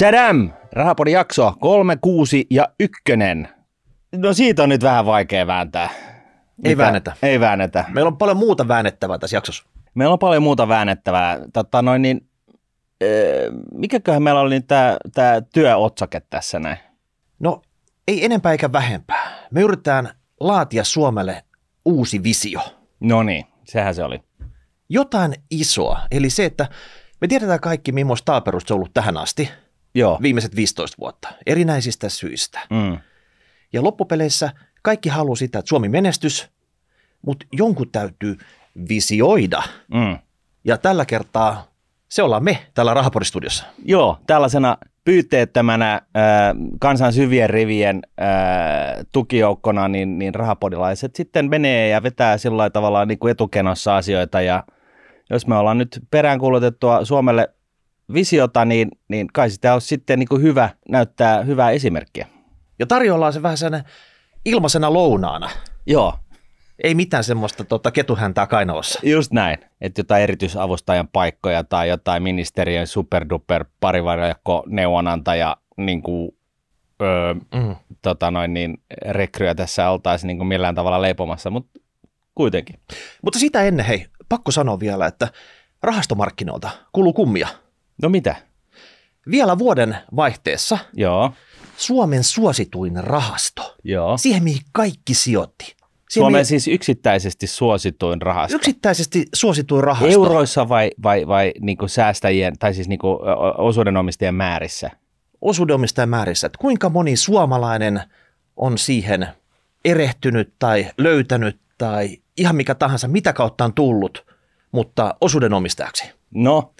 Tadam! Rahapodin jakso 3, 6 ja 1. No siitä on nyt vähän vaikea vääntää. Mitä? Ei väännetä. Ei väännetä. Meillä on paljon muuta väännettävää tässä jaksossa. Meillä on paljon muuta väännettävää. Tota, noin niin, äh, mikäköhän meillä oli niin tämä, tämä työotsake tässä näin? No ei enempää eikä vähempää. Me yritetään laatia Suomelle uusi visio. No niin, sehän se oli. Jotain isoa, eli se, että me tiedetään kaikki, millaista taaperusta se on ollut tähän asti – Joo. viimeiset 15 vuotta erinäisistä syistä. Mm. Ja loppupeleissä kaikki haluaa sitä, että Suomi menestys, mutta jonkun täytyy visioida. Mm. Ja tällä kertaa se ollaan me täällä Rahapodistudiossa. Joo, tällaisena pyytteettömänä äh, kansan syvien rivien äh, tukijoukkona, niin, niin rahapodilaiset sitten menee ja vetää sillä tavalla niin kuin etukenossa asioita. Ja jos me ollaan nyt peräänkuulutettua Suomelle visiota, niin, niin kai sitä olisi sitten niin kuin hyvä näyttää hyvää esimerkkiä. Ja tarjolla on se vähän sellainen ilmaisena lounaana. Joo. Ei mitään semmoista tota, ketuhäntää kainalossa. Just näin, että jotain erityisavustajan paikkoja tai jotain ministeriön superduper parivarjakko neuvonantaja niin kuin, öö, mm. tota noin, niin, rekryä tässä oltaisiin niin kuin millään tavalla leipomassa, mutta kuitenkin. Mutta sitä ennen, hei, pakko sanoa vielä, että rahastomarkkinoilta kuuluu kummia. No mitä? Vielä vuoden vaihteessa Joo. Suomen suosituin rahasto. Joo. Siihen, mihin kaikki sijoitti. Siihen, Suomen mihin... siis yksittäisesti suosituin rahasto. Yksittäisesti suosituin rahasto. Euroissa vai, vai, vai niin säästäjien, tai siis niin osuudenomistajien määrissä? Osuudenomistajien määrissä. Että kuinka moni suomalainen on siihen erehtynyt tai löytänyt tai ihan mikä tahansa, mitä kautta on tullut, mutta osuudenomistajaksi. No,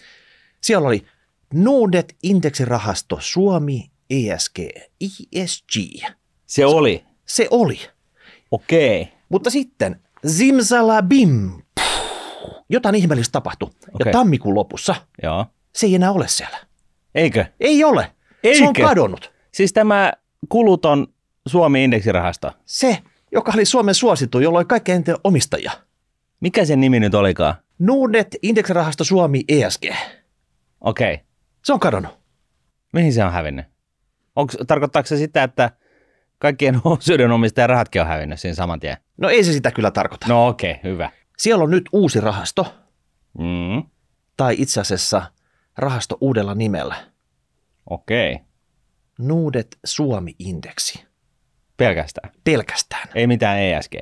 siellä oli Nuudet indeksirahasto Suomi ESG, ESG. Se oli? Se oli. Okei. Okay. Mutta sitten Zimsala Bim, jotain ihmeellistä tapahtui. Okay. Ja tammikuun lopussa Joo. se ei enää ole siellä. Eikö? Ei ole. Eikö? Se on kadonnut. Siis tämä kuluton Suomi-indeksirahasto? Se, joka oli Suomen suosittu, jolloin kaikkein eniten omistajia. Mikä sen nimi nyt olikaan? Nuudet indeksirahasto Suomi ESG. Okei. Okay. Se on kadonnut. Mihin se on hävinnyt? Onko, tarkoittaako se sitä, että kaikkien osuuden omistajan rahatkin on hävinnyt siinä saman tien? No ei se sitä kyllä tarkoita. No okei, okay, hyvä. Siellä on nyt uusi rahasto. Mm. Tai itse asiassa rahasto uudella nimellä. Okei. Okay. Nuudet Suomi-indeksi. Pelkästään? Pelkästään. Ei mitään ESG?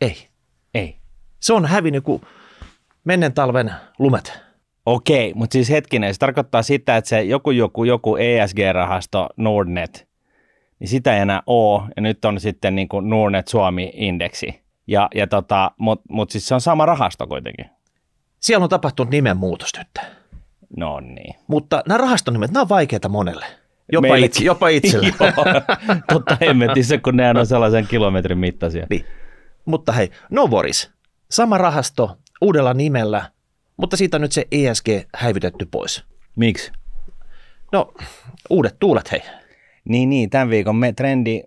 Ei. Ei. Se on hävinnyt, kuin mennen talven lumet Okei, mutta siis hetkinen, se tarkoittaa sitä, että se joku joku joku ESG-rahasto Nordnet, niin sitä ei enää ole, ja nyt on sitten niin kuin Nordnet Suomi-indeksi. Ja, ja tota, mutta mut siis se on sama rahasto kuitenkin. Siellä on tapahtunut nimenmuutos nyt. No niin. Mutta nämä rahastonimet, nämä on vaikeita monelle. Jopa, Meille... itse, jopa itselle. totta hemmetissä, kun ne on sellaisen kilometrin mittaisia. Niin. Mutta hei, Novoris, sama rahasto uudella nimellä – mutta siitä on nyt se ESG häivytetty pois. Miksi? No, uudet tuulet hei. Niin, niin. Tämän viikon me trendi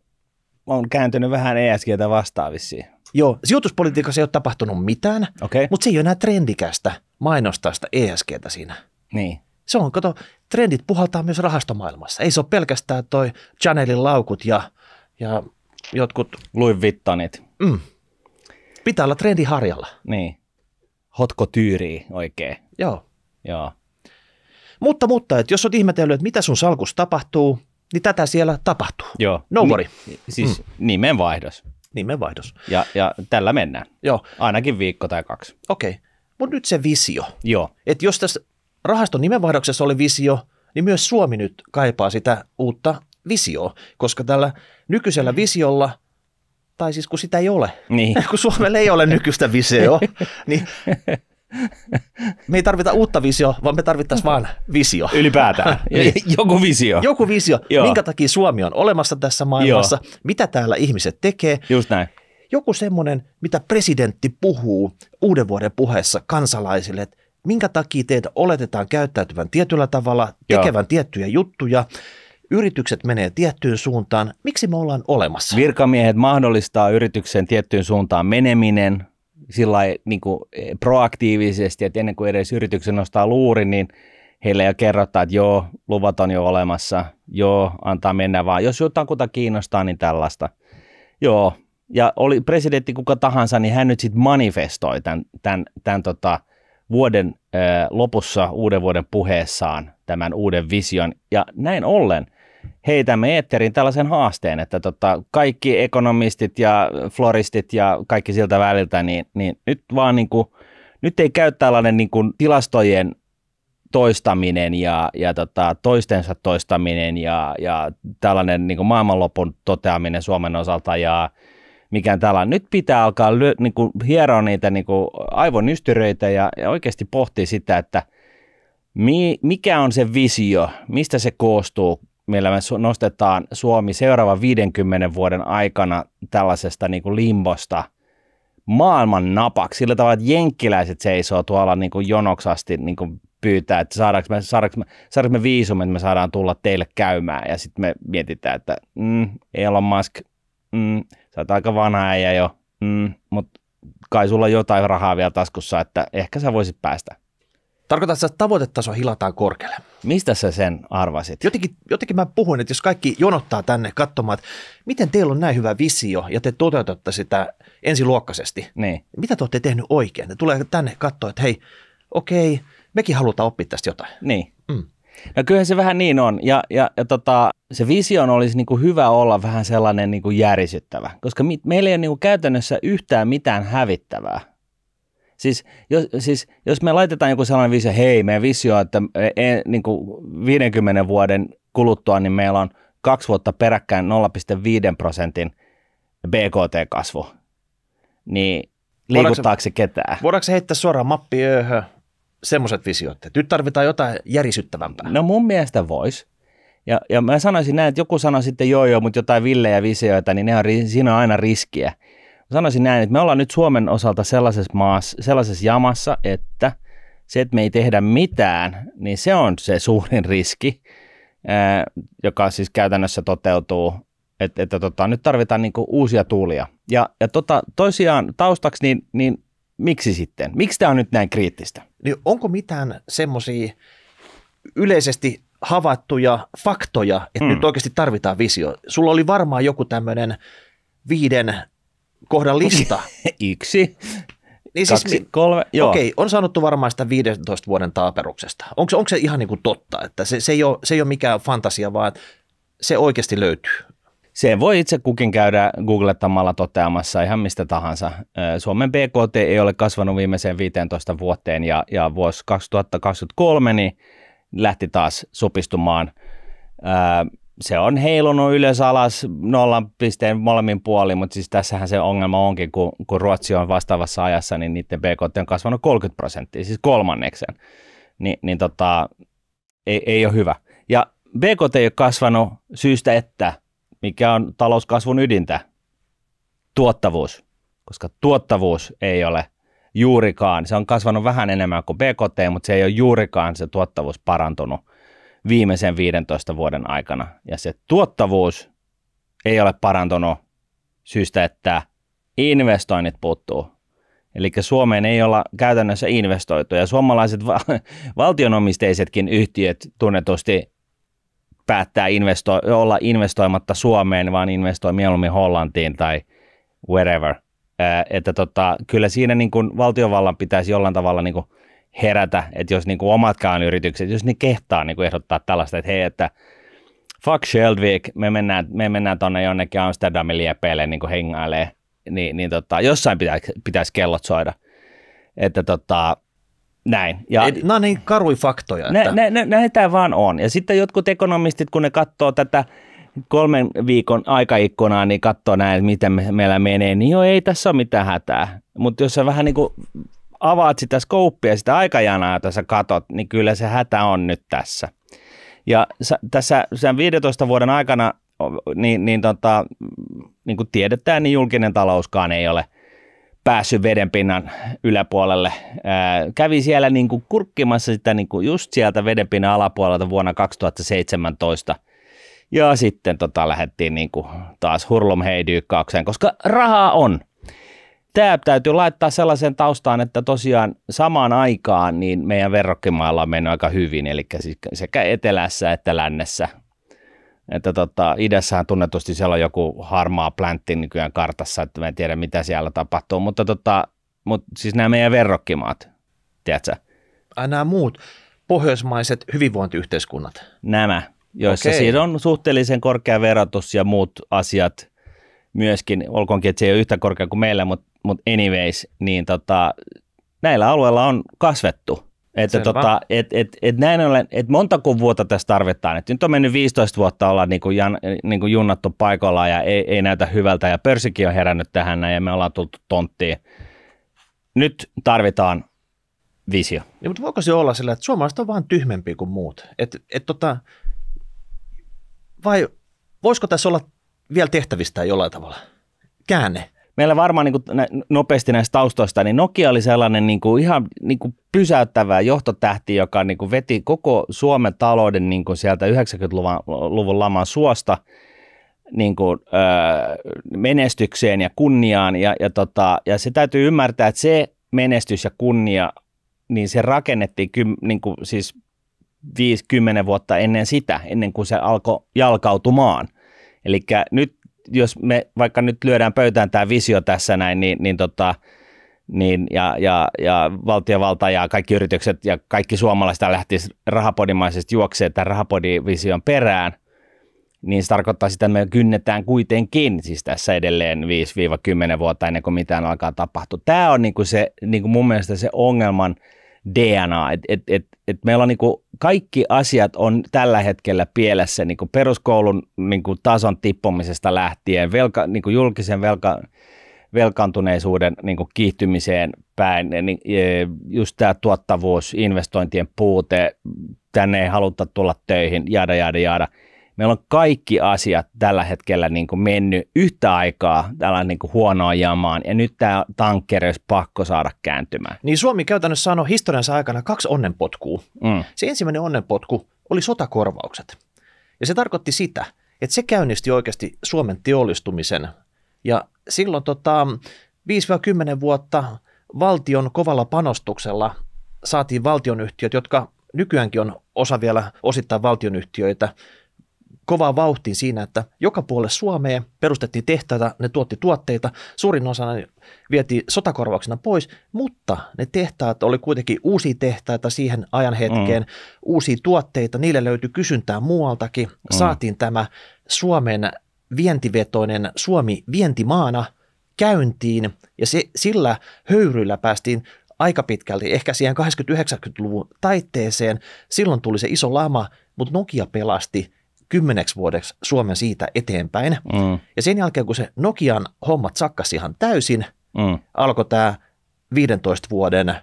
on kääntynyt vähän ESGtä vastaavissa. Joo, sijoituspolitiikassa ei ole tapahtunut mitään, okay. mutta se ei ole enää trendikästä mainostaa sitä ESGtä siinä. Niin. Se on, kato, trendit puhaltaa myös rahastomaailmassa. Ei se ole pelkästään toi Chanelin laukut ja, ja jotkut... Louis Vuittonit. Mm. Pitää olla trendi harjalla. Niin hotkotyyriä oikein. Joo. Joo. Mutta, mutta, että jos olet ihmetellyt, että mitä sun salkus tapahtuu, niin tätä siellä tapahtuu. Joo. No worry. Ni- siis mm. nimenvaihdos. Nimenvaihdos. Ja, ja tällä mennään. Joo. Ainakin viikko tai kaksi. Okei. Okay. Mutta nyt se visio. Joo. Että jos tässä rahaston nimenvaihdoksessa oli visio, niin myös Suomi nyt kaipaa sitä uutta visioa, koska tällä nykyisellä mm. visiolla – tai siis kun sitä ei ole. Niin. kun Suomella ei ole nykyistä visio, niin me ei tarvita uutta visio, vaan me tarvittaisiin vain visio. Ylipäätään. Niin. Joku visio. Joku visio. Joo. Minkä takia Suomi on olemassa tässä maailmassa, Joo. mitä täällä ihmiset tekee. Just näin. Joku semmoinen, mitä presidentti puhuu uuden vuoden puheessa kansalaisille, että minkä takia teitä oletetaan käyttäytyvän tietyllä tavalla, tekevän Joo. tiettyjä juttuja – yritykset menee tiettyyn suuntaan. Miksi me ollaan olemassa? Virkamiehet mahdollistaa yrityksen tiettyyn suuntaan meneminen sillä niin kuin eh, proaktiivisesti, että ennen kuin edes yrityksen nostaa luuri, niin heille jo kerrotaan, että joo, luvat on jo olemassa, joo, antaa mennä vaan. Jos jotain kuta kiinnostaa, niin tällaista. Joo, ja oli presidentti kuka tahansa, niin hän nyt sitten manifestoi tämän, tämän, tämän tota, vuoden ö, eh, lopussa uuden vuoden puheessaan tämän uuden vision. Ja näin ollen heitämme eetterin tällaisen haasteen, että tota, kaikki ekonomistit ja floristit ja kaikki siltä väliltä, niin, niin nyt vaan niin kuin, nyt ei käy tällainen niin kuin tilastojen toistaminen ja, ja tota, toistensa toistaminen ja, ja tällainen niin kuin maailmanlopun toteaminen Suomen osalta ja mikään tällainen. Nyt pitää alkaa lyö, niin kuin hieroa niitä niin kuin aivonystyröitä ja, ja oikeasti pohtia sitä, että mi, mikä on se visio, mistä se koostuu, millä me nostetaan Suomi seuraavan 50 vuoden aikana tällaisesta niin kuin limbosta maailman napaksi, sillä tavalla, että jenkkiläiset seisoo tuolla niin kuin jonoksasti niin kuin pyytää, että saadaanko me, saadaanko me, saadaanko me viisumi, että me saadaan tulla teille käymään, ja sitten me mietitään, että mm, Elon Musk, mm, sä oot aika vanha äijä jo, mm, mutta kai sulla jotain rahaa vielä taskussa, että ehkä sä voisit päästä. Tarkoitatko, että tavoitetaso hilataan korkealle? Mistä sä sen arvasit? Jotenkin, jotenkin mä puhuin, että jos kaikki jonottaa tänne katsomaan, että miten teillä on näin hyvä visio ja te toteutatte sitä ensiluokkaisesti. Niin. Mitä te olette tehnyt oikein? Ne tulee tänne katsoa, että hei, okei, mekin halutaan oppia tästä jotain. Niin. Mm. No kyllähän se vähän niin on. Ja, ja, ja tota, se vision olisi niin kuin hyvä olla vähän sellainen niin kuin järisyttävä, koska meillä ei ole niin kuin käytännössä yhtään mitään hävittävää Siis jos, siis jos me laitetaan joku sellainen visio, hei, meidän visio, että e, e, niin kuin 50 vuoden kuluttua, niin meillä on kaksi vuotta peräkkäin 0,5 prosentin BKT-kasvu, niin liikuttaako se ketään? Voidaanko se heittää suoraan mappi ööhön semmoiset visiot, että nyt tarvitaan jotain järisyttävämpää? No mun mielestä voisi. Ja, ja mä sanoisin näin, että joku sanoi sitten joo joo, mutta jotain villejä visioita, niin ne on, siinä on aina riskiä sanoisin näin, että me ollaan nyt Suomen osalta sellaisessa, maassa, sellaisessa jamassa, että se, että me ei tehdä mitään, niin se on se suurin riski, joka siis käytännössä toteutuu, että, että tota, nyt tarvitaan niinku uusia tuulia. Ja, ja tota, toisiaan taustaksi, niin, niin miksi sitten? Miksi tämä on nyt näin kriittistä? Niin onko mitään semmoisia yleisesti havaittuja faktoja, että mm. nyt oikeasti tarvitaan visio? Sulla oli varmaan joku tämmöinen viiden kohdan lista. Yksi, niin siis kaksi, siis, kolme, joo. Okei, on sanottu varmaan sitä 15 vuoden taaperuksesta. Onko, onko se ihan niin kuin totta, että se, se, ei ole, se ei ole mikään fantasia, vaan se oikeasti löytyy? Se voi itse kukin käydä googlettamalla toteamassa ihan mistä tahansa. Suomen BKT ei ole kasvanut viimeiseen 15 vuoteen ja, ja vuosi 2023 niin lähti taas supistumaan se on heilunut ylös alas nollan pisteen molemmin puolin, mutta siis tässähän se ongelma onkin, kun, kun Ruotsi on vastaavassa ajassa, niin niiden BKT on kasvanut 30 prosenttia, siis kolmanneksen. Ni, niin tota, ei, ei ole hyvä. Ja BKT ei ole kasvanut syystä, että mikä on talouskasvun ydintä, tuottavuus, koska tuottavuus ei ole juurikaan, se on kasvanut vähän enemmän kuin BKT, mutta se ei ole juurikaan se tuottavuus parantunut – viimeisen 15 vuoden aikana. Ja se tuottavuus ei ole parantunut syystä, että investoinnit puuttuu. Eli Suomeen ei olla käytännössä investoitu ja suomalaiset va- valtionomisteisetkin yhtiöt tunnetusti päättää investo- olla investoimatta Suomeen, vaan investoi mieluummin Hollantiin tai wherever. Ää, että tota, kyllä siinä niin kuin valtiovallan pitäisi jollain tavalla niin kuin – herätä, että jos niin kuin omatkaan yritykset, jos ne kehtaa niin kuin ehdottaa tällaista, että hei, että fuck Sheldwick, me mennään, me mennään tuonne jonnekin Amsterdamin liepeille niin kuin hengailee, niin, niin tota, jossain pitä, pitäisi kellot soida. Että tota, näin. Ja, Eli, no niin, karui faktoja. Nä, että... nä, nä, näin tämä vaan on. Ja sitten jotkut ekonomistit, kun ne katsoo tätä kolmen viikon aikaikkunaa, niin katsoo näin, että miten meillä menee, niin jo ei tässä ole mitään hätää. Mutta jos sä vähän niin kuin avaat sitä skouppia, sitä aikajanaa, jota sä katot, niin kyllä se hätä on nyt tässä. Ja tässä sen 15 vuoden aikana, niin, niin, tota, niin kuin tiedetään, niin julkinen talouskaan ei ole päässyt vedenpinnan yläpuolelle. Ää, kävi siellä niin kuin kurkkimassa sitä niin kuin just sieltä vedenpinnan alapuolelta vuonna 2017 – ja sitten tota, lähdettiin niin kuin taas hurlumheidyykkaukseen, koska rahaa on tämä täytyy laittaa sellaisen taustaan, että tosiaan samaan aikaan niin meidän verrokkimaalla on mennyt aika hyvin, eli siis sekä etelässä että lännessä. Että tota, idässähän tunnetusti siellä on joku harmaa pläntti nykyään kartassa, että mä en tiedä mitä siellä tapahtuu, mutta tota, mut siis nämä meidän verrokkimaat, tiedätkö? nämä muut pohjoismaiset hyvinvointiyhteiskunnat. Nämä, joissa Okei. siinä on suhteellisen korkea verotus ja muut asiat – myöskin, olkoonkin, että se ei ole yhtä korkea kuin meillä, mutta mut anyways, niin tota, näillä alueilla on kasvettu. Että tota, et, et, et näin ollen, et montako vuotta tässä tarvitaan. Et nyt on mennyt 15 vuotta olla niin kuin jan, niin kuin junnattu paikalla ja ei, ei, näytä hyvältä ja pörssikin on herännyt tähän ja me ollaan tultu tonttiin. Nyt tarvitaan visio. Niin, mutta voiko se olla sillä, että suomalaiset on vaan tyhmempi kuin muut? Et, et tota, vai voisiko tässä olla vielä tehtävistä jollain tavalla? Käänne meillä varmaan niin kuin nopeasti näistä taustoista, niin Nokia oli sellainen niin kuin ihan niin kuin pysäyttävä johtotähti, joka niin kuin veti koko Suomen talouden niin kuin sieltä 90-luvun laman suosta niin kuin, öö, menestykseen ja kunniaan. Ja, ja, tota, ja se täytyy ymmärtää, että se menestys ja kunnia, niin se rakennettiin ky, niin kuin, siis 50 vuotta ennen sitä, ennen kuin se alkoi jalkautumaan. Eli nyt jos me vaikka nyt lyödään pöytään tämä visio tässä näin, niin, niin tota, niin, ja, ja, ja valtiovalta ja kaikki yritykset ja kaikki suomalaiset lähtis rahapodimaisesti juokseen tämän rahapodivision perään, niin se tarkoittaa sitä, että me kynnetään kuitenkin siis tässä edelleen 5-10 vuotta ennen kuin mitään alkaa tapahtua. Tämä on niin kuin se, niin kuin mun mielestä se ongelman DNA. Et, et, et, et meillä on niinku, kaikki asiat on tällä hetkellä pielessä niinku peruskoulun niinku, tason tippumisesta lähtien, velka, niinku, julkisen velka, velkaantuneisuuden niinku, kiihtymiseen päin, niin, just tämä tuottavuus, investointien puute, tänne ei haluta tulla töihin, jada, jada, jada meillä on kaikki asiat tällä hetkellä niin kuin mennyt yhtä aikaa tällä niin kuin huonoon jamaan, ja nyt tämä tankkeri olisi pakko saada kääntymään. Niin Suomi käytännössä sanoi historiansa aikana kaksi onnenpotkua. Mm. Se ensimmäinen onnenpotku oli sotakorvaukset. Ja se tarkoitti sitä, että se käynnisti oikeasti Suomen teollistumisen. Ja silloin tota, 5-10 vuotta valtion kovalla panostuksella saatiin valtionyhtiöt, jotka nykyäänkin on osa vielä osittain valtionyhtiöitä, kovaa vauhtiin siinä, että joka puolelle Suomeen perustettiin tehtaita, ne tuotti tuotteita, suurin osa ne vietiin sotakorvauksena pois, mutta ne tehtaat oli kuitenkin uusi tehtaita siihen ajan hetkeen, mm. uusia tuotteita, niille löytyi kysyntää muualtakin, mm. saatiin tämä Suomen vientivetoinen Suomi vientimaana käyntiin ja se, sillä höyryllä päästiin aika pitkälti, ehkä siihen 80-90-luvun taitteeseen. Silloin tuli se iso lama, mutta Nokia pelasti kymmeneksi vuodeksi Suomen siitä eteenpäin. Mm. Ja sen jälkeen, kun se Nokian hommat sakkasi ihan täysin, mm. alkoi tämä 15 vuoden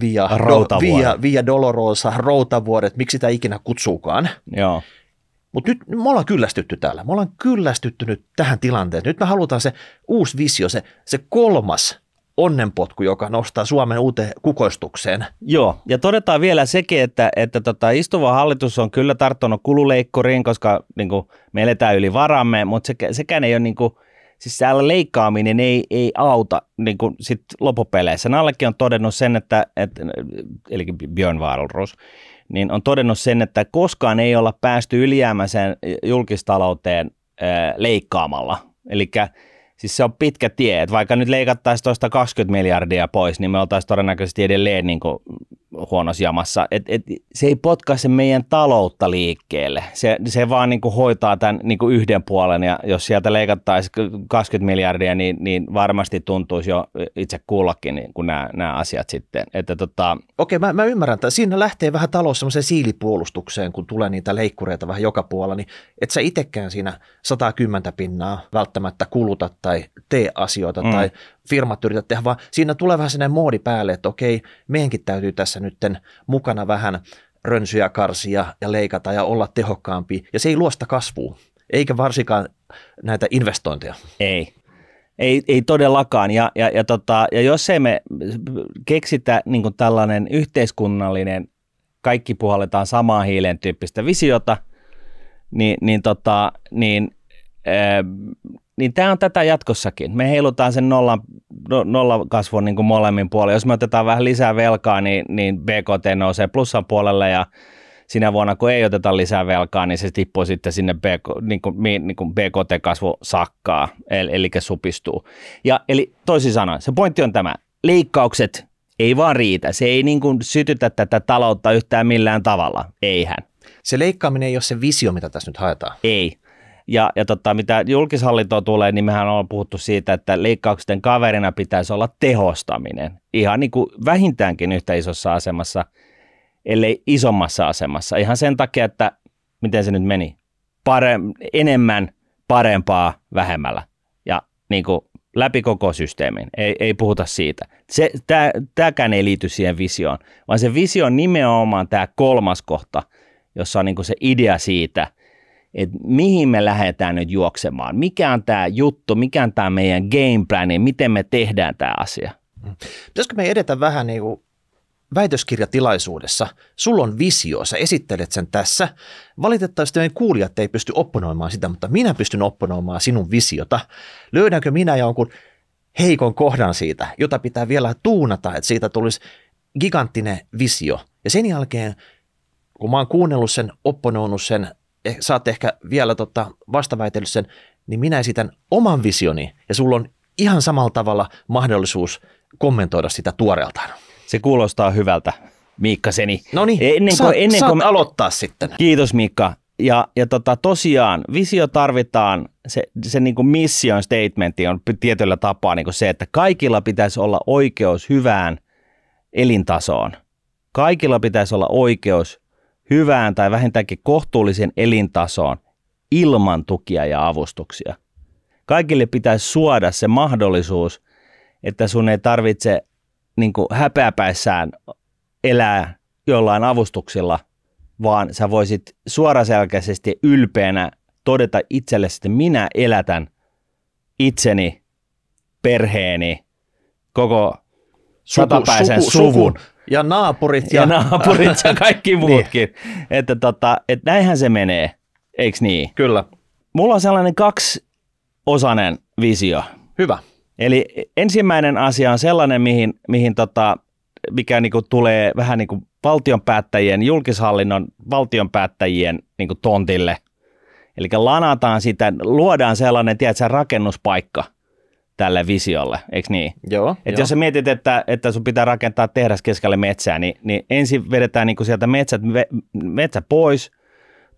via, do, via, via Dolorosa, routavuodet, miksi sitä ikinä kutsuukaan. Joo. Mutta nyt me ollaan kyllästytty täällä. Me ollaan kyllästytty nyt tähän tilanteeseen. Nyt me halutaan se uusi visio, se, se kolmas onnenpotku, joka nostaa Suomen uuteen kukoistukseen. Joo, ja todetaan vielä sekin, että, että tota, istuva hallitus on kyllä tarttunut kululeikkuriin, koska niin kuin, me eletään yli varamme, mutta sekä, sekään ei ole, niin kuin, siis täällä leikkaaminen ei, ei auta niin kuin, sit lopupeleissä. Nallekin on todennut sen, että, että eli Björn Wahlroos, niin on todennut sen, että koskaan ei olla päästy ylijäämäiseen julkistalouteen äh, leikkaamalla. Eli siis se on pitkä tie, että vaikka nyt leikattaisiin tuosta 20 miljardia pois, niin me oltaisiin todennäköisesti edelleen niin kuin huonossa jamassa. Et, et, se ei potkaise meidän taloutta liikkeelle, se, se vaan niin kuin hoitaa tämän niin kuin yhden puolen ja jos sieltä leikattaisiin 20 miljardia, niin, niin varmasti tuntuisi jo itse kullakin niin kuin nämä, nämä asiat sitten. Että tota... Okei, mä, mä ymmärrän, että siinä lähtee vähän talous semmoiseen siilipuolustukseen, kun tulee niitä leikkureita vähän joka puolella, niin et sä itsekään siinä 110 pinnaa välttämättä kuluta tai tee asioita mm. tai firmat yrität tehdä, vaan siinä tulee vähän sinne moodi päälle, että okei, meidänkin täytyy tässä nytten mukana vähän rönsyjä karsia ja leikata ja olla tehokkaampi. Ja se ei luosta kasvua, eikä varsinkaan näitä investointeja. Ei. Ei, ei todellakaan. Ja, ja, ja, tota, ja jos emme me keksitä niin tällainen yhteiskunnallinen, kaikki puhalletaan samaa hiilen tyyppistä visiota, niin, niin, tota, niin eh, niin tämä on tätä jatkossakin. Me heilutaan sen nollan, no, nollan kasvun niin kuin molemmin puolin. Jos me otetaan vähän lisää velkaa, niin, niin BKT nousee plussan puolelle ja sinä vuonna, kun ei oteta lisää velkaa, niin se tippuu sitten sinne BK, niin kuin, niin kuin BKT-kasvu sakkaa, eli, eli supistuu. Ja, eli toisin sanoen, se pointti on tämä. Leikkaukset ei vaan riitä. Se ei niin kuin sytytä tätä taloutta yhtään millään tavalla. Eihän. Se leikkaaminen ei ole se visio, mitä tässä nyt haetaan. Ei. Ja, ja tota, mitä julkishallintoa tulee, niin mehän on puhuttu siitä, että leikkauksen kaverina pitäisi olla tehostaminen. Ihan niin kuin vähintäänkin yhtä isossa asemassa, ellei isommassa asemassa. Ihan sen takia, että miten se nyt meni? Pare- enemmän, parempaa, vähemmällä. Ja niin kuin läpi koko systeemin. Ei, ei puhuta siitä. tämäkään ei liity siihen visioon, vaan se visio on nimenomaan tämä kolmas kohta, jossa on niin kuin se idea siitä – että mihin me lähdetään nyt juoksemaan, mikä on tämä juttu, mikä on tämä meidän game plan, miten me tehdään tämä asia. Mm. Pitäisikö me edetä vähän niin kuin väitöskirjatilaisuudessa, sulla on visio, sä esittelet sen tässä. Valitettavasti meidän kuulijat ei pysty opponoimaan sitä, mutta minä pystyn opponoimaan sinun visiota. Löydänkö minä jonkun heikon kohdan siitä, jota pitää vielä tuunata, että siitä tulisi giganttinen visio. Ja sen jälkeen, kun mä oon kuunnellut sen, opponoinut sen, Eh, saat ehkä vielä tota vastaväitellyt sen, niin minä esitän oman visioni ja sulla on ihan samalla tavalla mahdollisuus kommentoida sitä tuoreeltaan. Se kuulostaa hyvältä, Miikka Seni. No niin, ennen saat, kuin, ennen saat me... aloittaa sitten. Kiitos Miikka. Ja, ja tota, tosiaan visio tarvitaan, se, se niin kuin mission statementti on tietyllä tapaa niin kuin se, että kaikilla pitäisi olla oikeus hyvään elintasoon. Kaikilla pitäisi olla oikeus hyvään tai vähintäänkin kohtuullisen elintasoon ilman tukia ja avustuksia. Kaikille pitäisi suoda se mahdollisuus, että sun ei tarvitse niin kuin häpeäpäissään elää jollain avustuksilla, vaan sä voisit suoraselkäisesti ylpeänä todeta itsellesi, että minä elätän itseni, perheeni, koko Suku, satapäisen suku, suvun. Suku ja naapurit. Ja, ja naapurit ja kaikki niin. muutkin. niin. Että tota, et näinhän se menee, eikö niin? Kyllä. Mulla on sellainen kaksiosainen visio. Hyvä. Eli ensimmäinen asia on sellainen, mihin, mihin tota, mikä niinku tulee vähän niinku valtionpäättäjien julkishallinnon valtionpäättäjien niinku tontille. Eli lanataan sitä, luodaan sellainen, tiedätkö, rakennuspaikka – tälle visiolle, eikö niin? Joo. Et jo. jos sä mietit, että, että sun pitää rakentaa tehdas keskelle metsää, niin, niin ensin vedetään niin kuin sieltä metsät, metsä pois,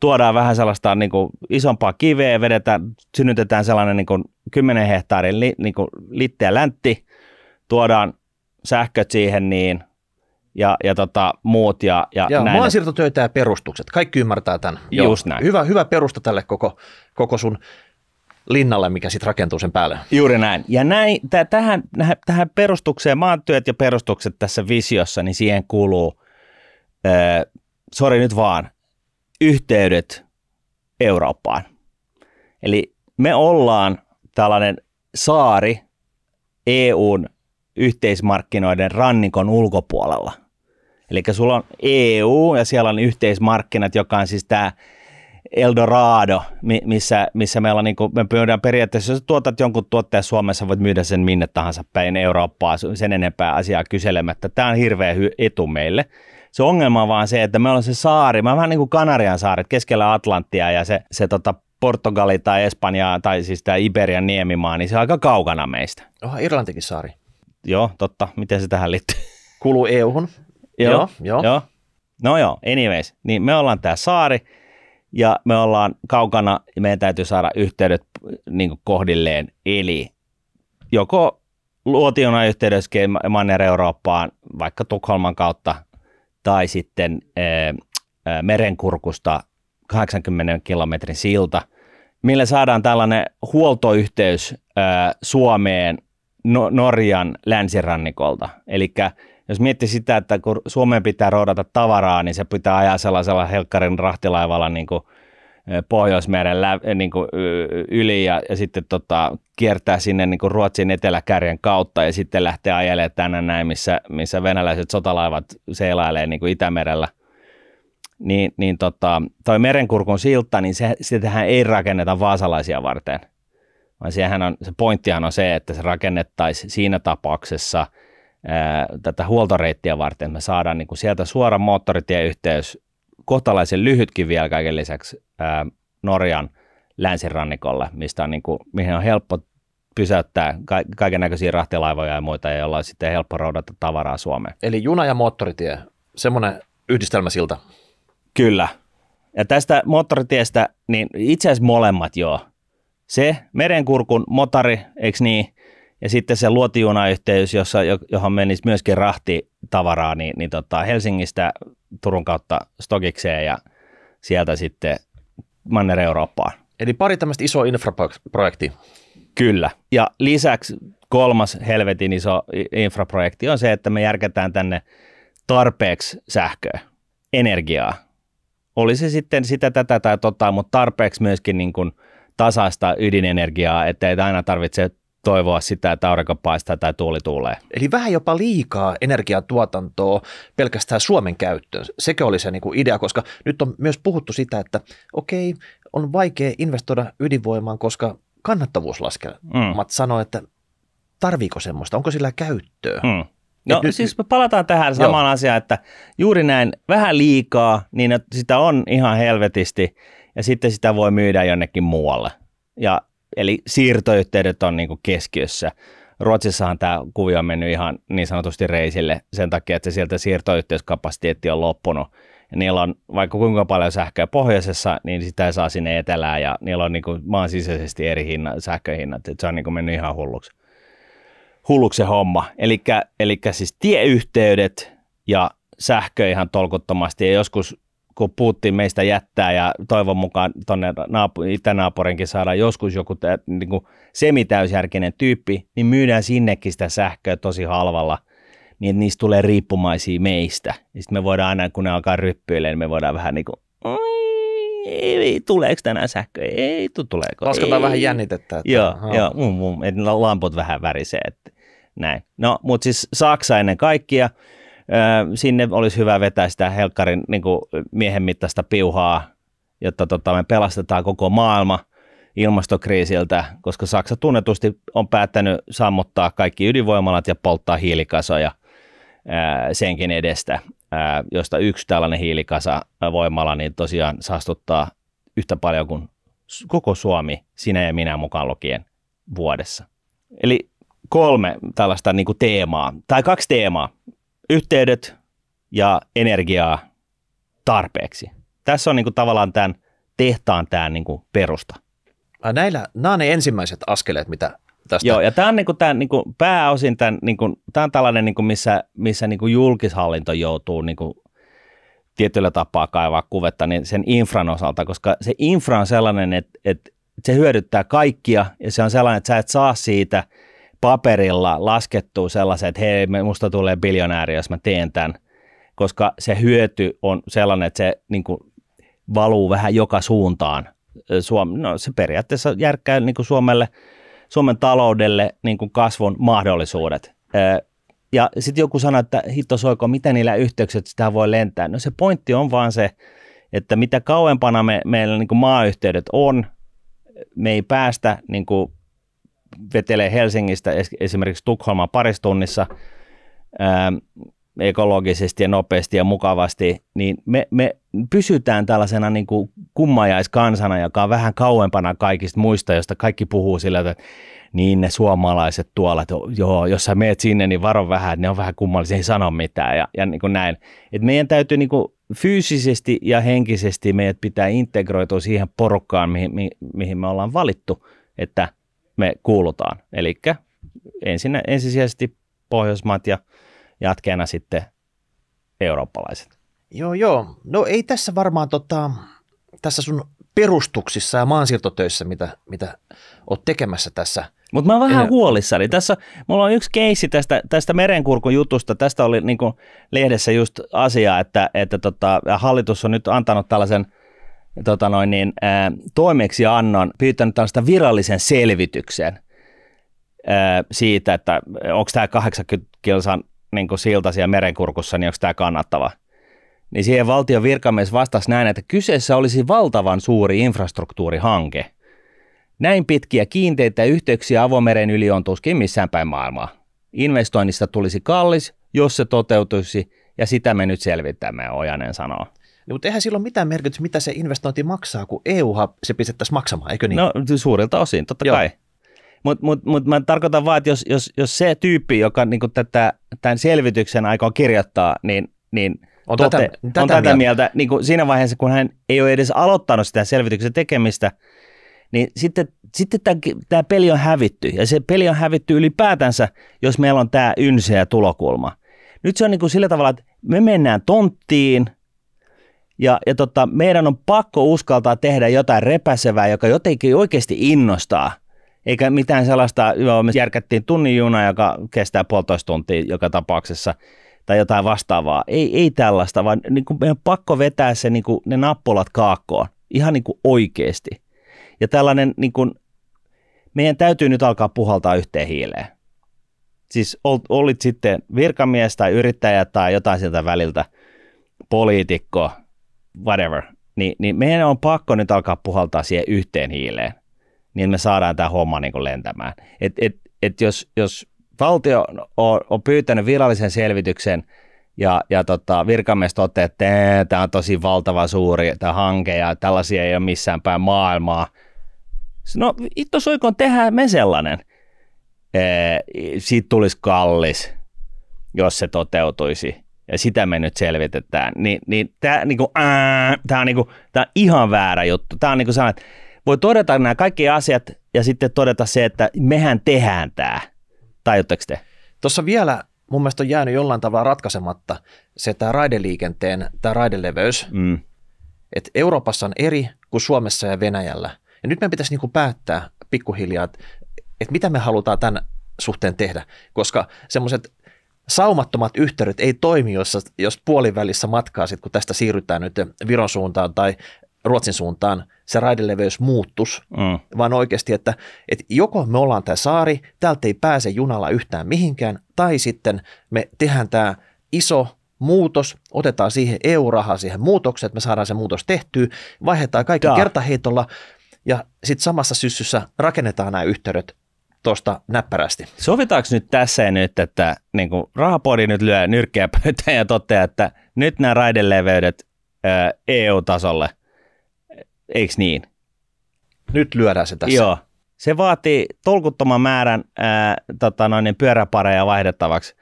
tuodaan vähän sellaista niin kuin isompaa kiveä, vedetään, synnytetään sellainen niin kuin 10 hehtaarin li, niin kuin litteä läntti, tuodaan sähköt siihen niin, ja, ja tota, muut ja, ja, ja näin. Maansiirtotöitä ja perustukset, kaikki ymmärtää tämän. Just Joo. näin. Hyvä, hyvä perusta tälle koko, koko sun linnalle, mikä sitten rakentuu sen päälle. Juuri näin. Ja näin, t- tähän, tähän perustukseen, maantyöt ja perustukset tässä visiossa, niin siihen kuuluu, äh, sori nyt vaan, yhteydet Eurooppaan. Eli me ollaan tällainen saari EUn yhteismarkkinoiden rannikon ulkopuolella. Eli sulla on EU ja siellä on yhteismarkkinat, joka on siis tämä Eldorado, missä, missä meillä on, niin kuin, me pyydään periaatteessa, jos tuotat jonkun tuotteen Suomessa, voit myydä sen minne tahansa päin Eurooppaa sen enempää asiaa kyselemättä. Tämä on hirveä etu meille. Se ongelma on vaan se, että meillä on se saari, mä vähän niin kuin Kanarian saaret keskellä Atlanttia ja se, se tota Portugali tai Espanja tai siis tämä Iberian niemimaa, niin se on aika kaukana meistä. Oha, Irlantikin saari. Joo, totta. Miten se tähän liittyy? Kuuluu EU-hun. joo, joo. joo. No joo, anyways, niin me ollaan tämä saari, ja me ollaan kaukana ja meidän täytyy saada yhteydet niin kohdilleen, eli joko luotiona yhteydessä Manner-Eurooppaan, vaikka Tukholman kautta, tai sitten ee, eh, eh, merenkurkusta 80 kilometrin silta, millä saadaan tällainen huoltoyhteys ee, eh, Suomeen no- Norjan länsirannikolta. Eli jos miettii sitä, että kun Suomeen pitää roodata tavaraa, niin se pitää ajaa sellaisella helkkarin rahtilaivalla niin kuin Pohjoismeren lä- niin kuin yli ja, ja sitten tota, kiertää sinne niin kuin Ruotsin eteläkärjen kautta ja sitten lähtee ajelemaan tänne näin, missä, missä venäläiset sotalaivat seilailee niin kuin Itämerellä. Niin, niin tota, toi merenkurkun silta, niin se, sitähän ei rakenneta vaasalaisia varten, vaan on, se pointtihan on se, että se rakennettaisiin siinä tapauksessa – tätä huoltoreittiä varten, että me saadaan niin kuin sieltä suora moottoritieyhteys, kohtalaisen lyhytkin vielä kaiken lisäksi ää, Norjan länsirannikolle, mistä on niin kuin, mihin on helppo pysäyttää ka- kaiken näköisiä rahtilaivoja ja muita, joilla on sitten helppo roudata tavaraa Suomeen. Eli juna ja moottoritie, semmoinen yhdistelmä siltä. Kyllä. Ja tästä moottoritiestä, niin itse asiassa molemmat joo. Se merenkurkun motari, eikö niin, ja sitten se luotijunayhteys, jossa, johon menisi myöskin rahti tavaraa, niin, niin tota Helsingistä Turun kautta Stokikseen ja sieltä sitten Manner-Eurooppaan. Eli pari tämmöistä isoa infraprojektia. Kyllä. Ja lisäksi kolmas helvetin iso infraprojekti on se, että me järketään tänne tarpeeksi sähköä, energiaa. Oli se sitten sitä, tätä tai tota, mutta tarpeeksi myöskin niin kuin tasaista ydinenergiaa, ei aina tarvitse toivoa sitä, että aurinko paistaa tai tuuli tulee. Eli vähän jopa liikaa energiatuotantoa pelkästään Suomen käyttöön. Sekä oli se niin kuin idea, koska nyt on myös puhuttu sitä, että okei, on vaikea investoida ydinvoimaan, koska kannattavuus laskee. Mm. Mat sanoi, että tarviiko semmoista, onko sillä käyttöä? Mm. No nyt, siis me palataan tähän samaan joo. asiaan, että juuri näin vähän liikaa, niin sitä on ihan helvetisti ja sitten sitä voi myydä jonnekin muualle. Ja Eli siirtoyhteydet on niin kuin keskiössä. Ruotsissahan tämä kuvio on mennyt ihan niin sanotusti reisille sen takia, että se sieltä siirtoyhteyskapasiteetti on loppunut. Ja niillä on vaikka kuinka paljon sähköä pohjoisessa, niin sitä ei saa sinne etelään ja niillä on niin kuin maan sisäisesti eri hinna, sähköhinnat. Et se on niin kuin mennyt ihan hulluksi, hulluksi se homma. Eli siis tieyhteydet ja sähkö ihan tolkuttomasti ja joskus kun Putin meistä jättää ja toivon mukaan tuonne naapu- itänaapurinkin saadaan joskus joku tä, niin kuin semitäysjärkinen tyyppi, niin myydään sinnekin sitä sähköä tosi halvalla, niin että niistä tulee riippumaisia meistä. Sitten me voidaan aina, kun ne alkaa ryppyille, niin me voidaan vähän niin kuin, ei, tuleeko tänään sähkö? Ei, tuleeko? Lasketaan ei. vähän jännitettä. Että, joo, haa. joo mm, mm, että lamput vähän värisee. Että näin. No, mutta siis Saksa ennen kaikkea – sinne olisi hyvä vetää sitä helkkarin niin kuin miehen mittaista piuhaa, jotta tota, me pelastetaan koko maailma ilmastokriisiltä, koska Saksa tunnetusti on päättänyt sammuttaa kaikki ydinvoimalat ja polttaa hiilikasoja senkin edestä, josta yksi tällainen hiilikasavoimala niin tosiaan saastuttaa yhtä paljon kuin koko Suomi, sinä ja minä mukaan lukien vuodessa. Eli kolme tällaista niin kuin teemaa, tai kaksi teemaa yhteydet ja energiaa tarpeeksi. Tässä on niin kuin tavallaan tämän tehtaan tämä niin kuin perusta. Äh, näillä, nämä on ne ensimmäiset askeleet, mitä tästä. Joo, ja tämä on niin kuin, tämän, niin kuin pääosin tämän, niin kuin, tämä on tällainen, niin kuin, missä, missä niin kuin julkishallinto joutuu niin kuin, tietyllä tapaa kaivaa kuvetta niin sen infran osalta, koska se infra on sellainen, että, että se hyödyttää kaikkia ja se on sellainen, että sä et saa siitä – paperilla laskettu sellaisen, että hei, musta tulee biljonääri, jos mä teen tämän, koska se hyöty on sellainen, että se niin kuin, valuu vähän joka suuntaan. Suom- no, se periaatteessa järkkää niin kuin Suomelle, Suomen taloudelle niin kuin kasvun mahdollisuudet. Ja sitten joku sanoi, että hitto soiko, mitä niillä yhteykset sitä voi lentää. No se pointti on vaan se, että mitä kauempana me, meillä niin kuin maayhteydet on, me ei päästä niin kuin vetelee Helsingistä esimerkiksi Tukholmaan parissa tunnissa ekologisesti ja nopeasti ja mukavasti, niin me, me pysytään tällaisena niin kuin kummajaiskansana, joka on vähän kauempana kaikista muista, josta kaikki puhuu sillä, että niin ne suomalaiset tuolla, että joo, jos sä meet sinne, niin varo vähän, että ne on vähän kummallisia, ei sano mitään ja, ja niin kuin näin. Et meidän täytyy niin kuin fyysisesti ja henkisesti meidät pitää integroitua siihen porukkaan, mihin, mihin me ollaan valittu, että – me kuulutaan. Eli ensisijaisesti Pohjoismaat ja jatkeena sitten eurooppalaiset. Joo, joo. No ei tässä varmaan tota, tässä sun perustuksissa ja maansiirtotöissä, mitä, mitä oot tekemässä tässä. Mutta mä oon vähän huolissani. Tässä, mulla on yksi keissi tästä, tästä merenkurkun jutusta. Tästä oli niin lehdessä just asia, että, että tota, hallitus on nyt antanut tällaisen – tota noin, niin, ää, toimeksiannon pyytänyt tällaista virallisen selvityksen ää, siitä, että onko tämä 80 kilsan niin silta siellä merenkurkussa, niin onko tämä kannattava. Niin siihen valtion virkamies vastasi näin, että kyseessä olisi valtavan suuri infrastruktuurihanke. Näin pitkiä kiinteitä yhteyksiä avomeren yli on tuskin missään päin maailmaa. Investoinnista tulisi kallis, jos se toteutuisi, ja sitä me nyt selvitämme, Ojanen sanoo. Niin, Mutta eihän sillä ole mitään merkitystä, mitä se investointi maksaa, kun EU se pistettäisiin maksamaan, eikö niin? No suurilta osin, totta Joo. kai. Mutta mut, mut mä tarkoitan vaan, että jos, jos, jos se tyyppi, joka niinku tätä, tämän selvityksen aikoo kirjoittaa, niin, niin on, tote, tätä, on tätä, mieltä, mieltä niin kuin siinä vaiheessa, kun hän ei ole edes aloittanut sitä selvityksen tekemistä, niin sitten, sitten tämä, tämä peli on hävitty. Ja se peli on hävitty ylipäätänsä, jos meillä on tämä ynseä tulokulma. Nyt se on niin kuin sillä tavalla, että me mennään tonttiin – ja, ja tota, meidän on pakko uskaltaa tehdä jotain repäsevää, joka jotenkin oikeasti innostaa. Eikä mitään sellaista, joo, me järkättiin tunnin juna, joka kestää puolitoista tuntia joka tapauksessa tai jotain vastaavaa. Ei, ei tällaista, vaan niin kuin meidän on pakko vetää se, niin kuin, ne nappulat kaakkoon ihan niin kuin oikeasti. Ja tällainen, niin kuin, meidän täytyy nyt alkaa puhaltaa yhteen hiileen. Siis ol, olit sitten virkamies tai yrittäjä tai jotain sieltä väliltä, poliitikko, whatever, niin, niin meidän on pakko nyt alkaa puhaltaa siihen yhteen hiileen, niin me saadaan tämä homma niin kuin lentämään. Et, et, et jos, jos valtio on, on pyytänyt virallisen selvityksen ja, ja tota, virkamies toteaa, että tämä on tosi valtava suuri tämä hanke ja tällaisia ei ole missään päin maailmaa. No itto suikon tehdään me sellainen. Ee, siitä tulisi kallis, jos se toteutuisi ja sitä me nyt selvitetään, niin, niin tämä niinku, on, niinku, on ihan väärä juttu. Tämä on niin kuin että voi todeta nämä kaikki asiat ja sitten todeta se, että mehän tehdään tämä. Tajutteko te? Tuossa vielä mun mielestä on jäänyt jollain tavalla ratkaisematta se tämä raideliikenteen, tämä raideleveys. Mm. Et Euroopassa on eri kuin Suomessa ja Venäjällä. Ja nyt meidän pitäisi niinku päättää pikkuhiljaa, että et mitä me halutaan tämän suhteen tehdä, koska semmoiset saumattomat yhteydet ei toimi, jos, jos puolivälissä matkaa, sit, kun tästä siirrytään nyt Viron suuntaan tai Ruotsin suuntaan, se raideleveys muuttus, mm. vaan oikeasti, että, että joko me ollaan tämä saari, täältä ei pääse junalla yhtään mihinkään, tai sitten me tehdään tämä iso muutos, otetaan siihen EU-rahaa siihen muutokseen, että me saadaan se muutos tehtyä, vaihdetaan kaikki Jaa. kertaheitolla ja sitten samassa syssyssä rakennetaan nämä yhteydet tuosta näppärästi. Sovitaanko nyt tässä ja nyt, että niin kuin rahapodi nyt lyö nyrkkiä pöytään ja toteaa, että nyt nämä raideleveydet EU-tasolle, eikö niin? Nyt lyödään se tässä. Joo. Se vaatii tolkuttoman määrän ää, tota noin, niin pyöräpareja vaihdettavaksi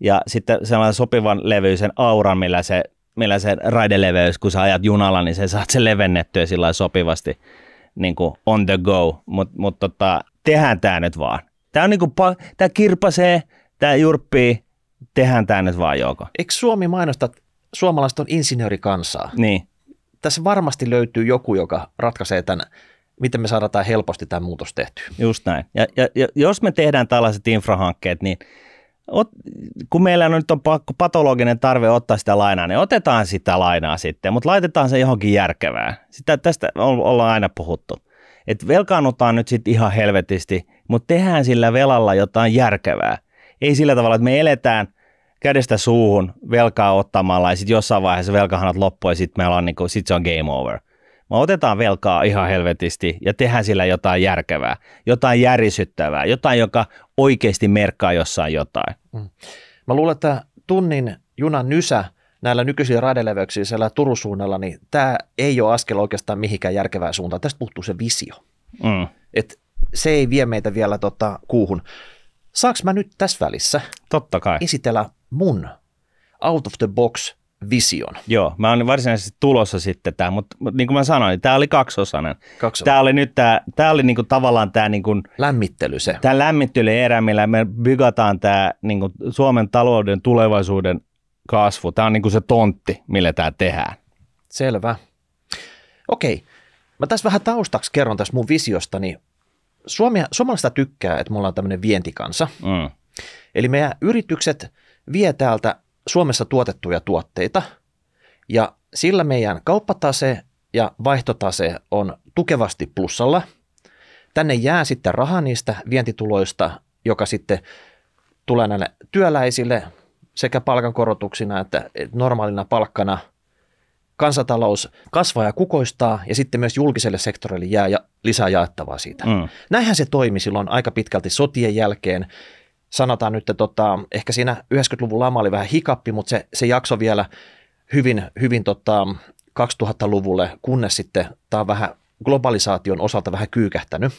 ja sitten sellainen sopivan levyisen auran, millä se, millä se raideleveys, kun sä ajat junalla, niin sä saat sen levennettyä sillä sopivasti niin kuin on the go, mutta mut tota, tehdään tämä nyt vaan. Tämä niinku, tää kirpasee, tämä jurppii, tehdään tämä nyt vaan joko. Eikö Suomi mainosta, että suomalaiset on insinöörikansaa? Niin. Tässä varmasti löytyy joku, joka ratkaisee tämän, miten me saadaan helposti tämä muutos tehtyä. Just näin. Ja, ja, ja jos me tehdään tällaiset infrahankkeet, niin ot, kun meillä on nyt on patologinen tarve ottaa sitä lainaa, niin otetaan sitä lainaa sitten, mutta laitetaan se johonkin järkevään. Sitä, tästä ollaan aina puhuttu että velkaannutaan nyt sitten ihan helvetisti, mutta tehdään sillä velalla jotain järkevää. Ei sillä tavalla, että me eletään kädestä suuhun velkaa ottamalla ja sitten jossain vaiheessa velkahanat loppuu ja sitten meillä on niinku, sit se on game over. Me otetaan velkaa ihan helvetisti ja tehdään sillä jotain järkevää, jotain järisyttävää, jotain, joka oikeasti merkkaa jossain jotain. Mm. Mä luulen, että tunnin junan nysä – näillä nykyisillä raideleveyksillä siellä Turun suunnalla, niin tämä ei ole askel oikeastaan mihinkään järkevään suuntaan. Tästä puuttuu se visio. Mm. Et se ei vie meitä vielä tota, kuuhun. Saanko mä nyt tässä välissä Totta kai. esitellä mun out of the box vision? Joo, mä oon varsinaisesti tulossa sitten tämä, mutta mut, niin kuin mä sanoin, tämä oli kaksosainen. kaksosainen. Tämä oli nyt tämä, tämä oli niinku tavallaan tämä niinku, lämmittely se. Tämä lämmittely erä, millä me bygataan tämä niinku Suomen talouden tulevaisuuden kasvu. Tämä on niin kuin se tontti, millä tämä tehdään. Selvä. Okei. Mä tässä vähän taustaksi kerron tässä mun niin Suomi, suomalaista tykkää, että me ollaan tämmöinen vientikansa. Mm. Eli meidän yritykset vie täältä Suomessa tuotettuja tuotteita ja sillä meidän kauppatase ja vaihtotase on tukevasti plussalla. Tänne jää sitten raha niistä vientituloista, joka sitten tulee näille työläisille, sekä palkankorotuksina että normaalina palkkana kansatalous kasvaa ja kukoistaa ja sitten myös julkiselle sektorille jää ja lisää jaettavaa siitä. Mm. Näinhän se toimi silloin aika pitkälti sotien jälkeen. Sanotaan nyt, että tota, ehkä siinä 90-luvun lama oli vähän hikappi, mutta se, se jakso vielä hyvin, hyvin tota, 2000-luvulle, kunnes sitten tämä on vähän globalisaation osalta vähän kyykähtänyt.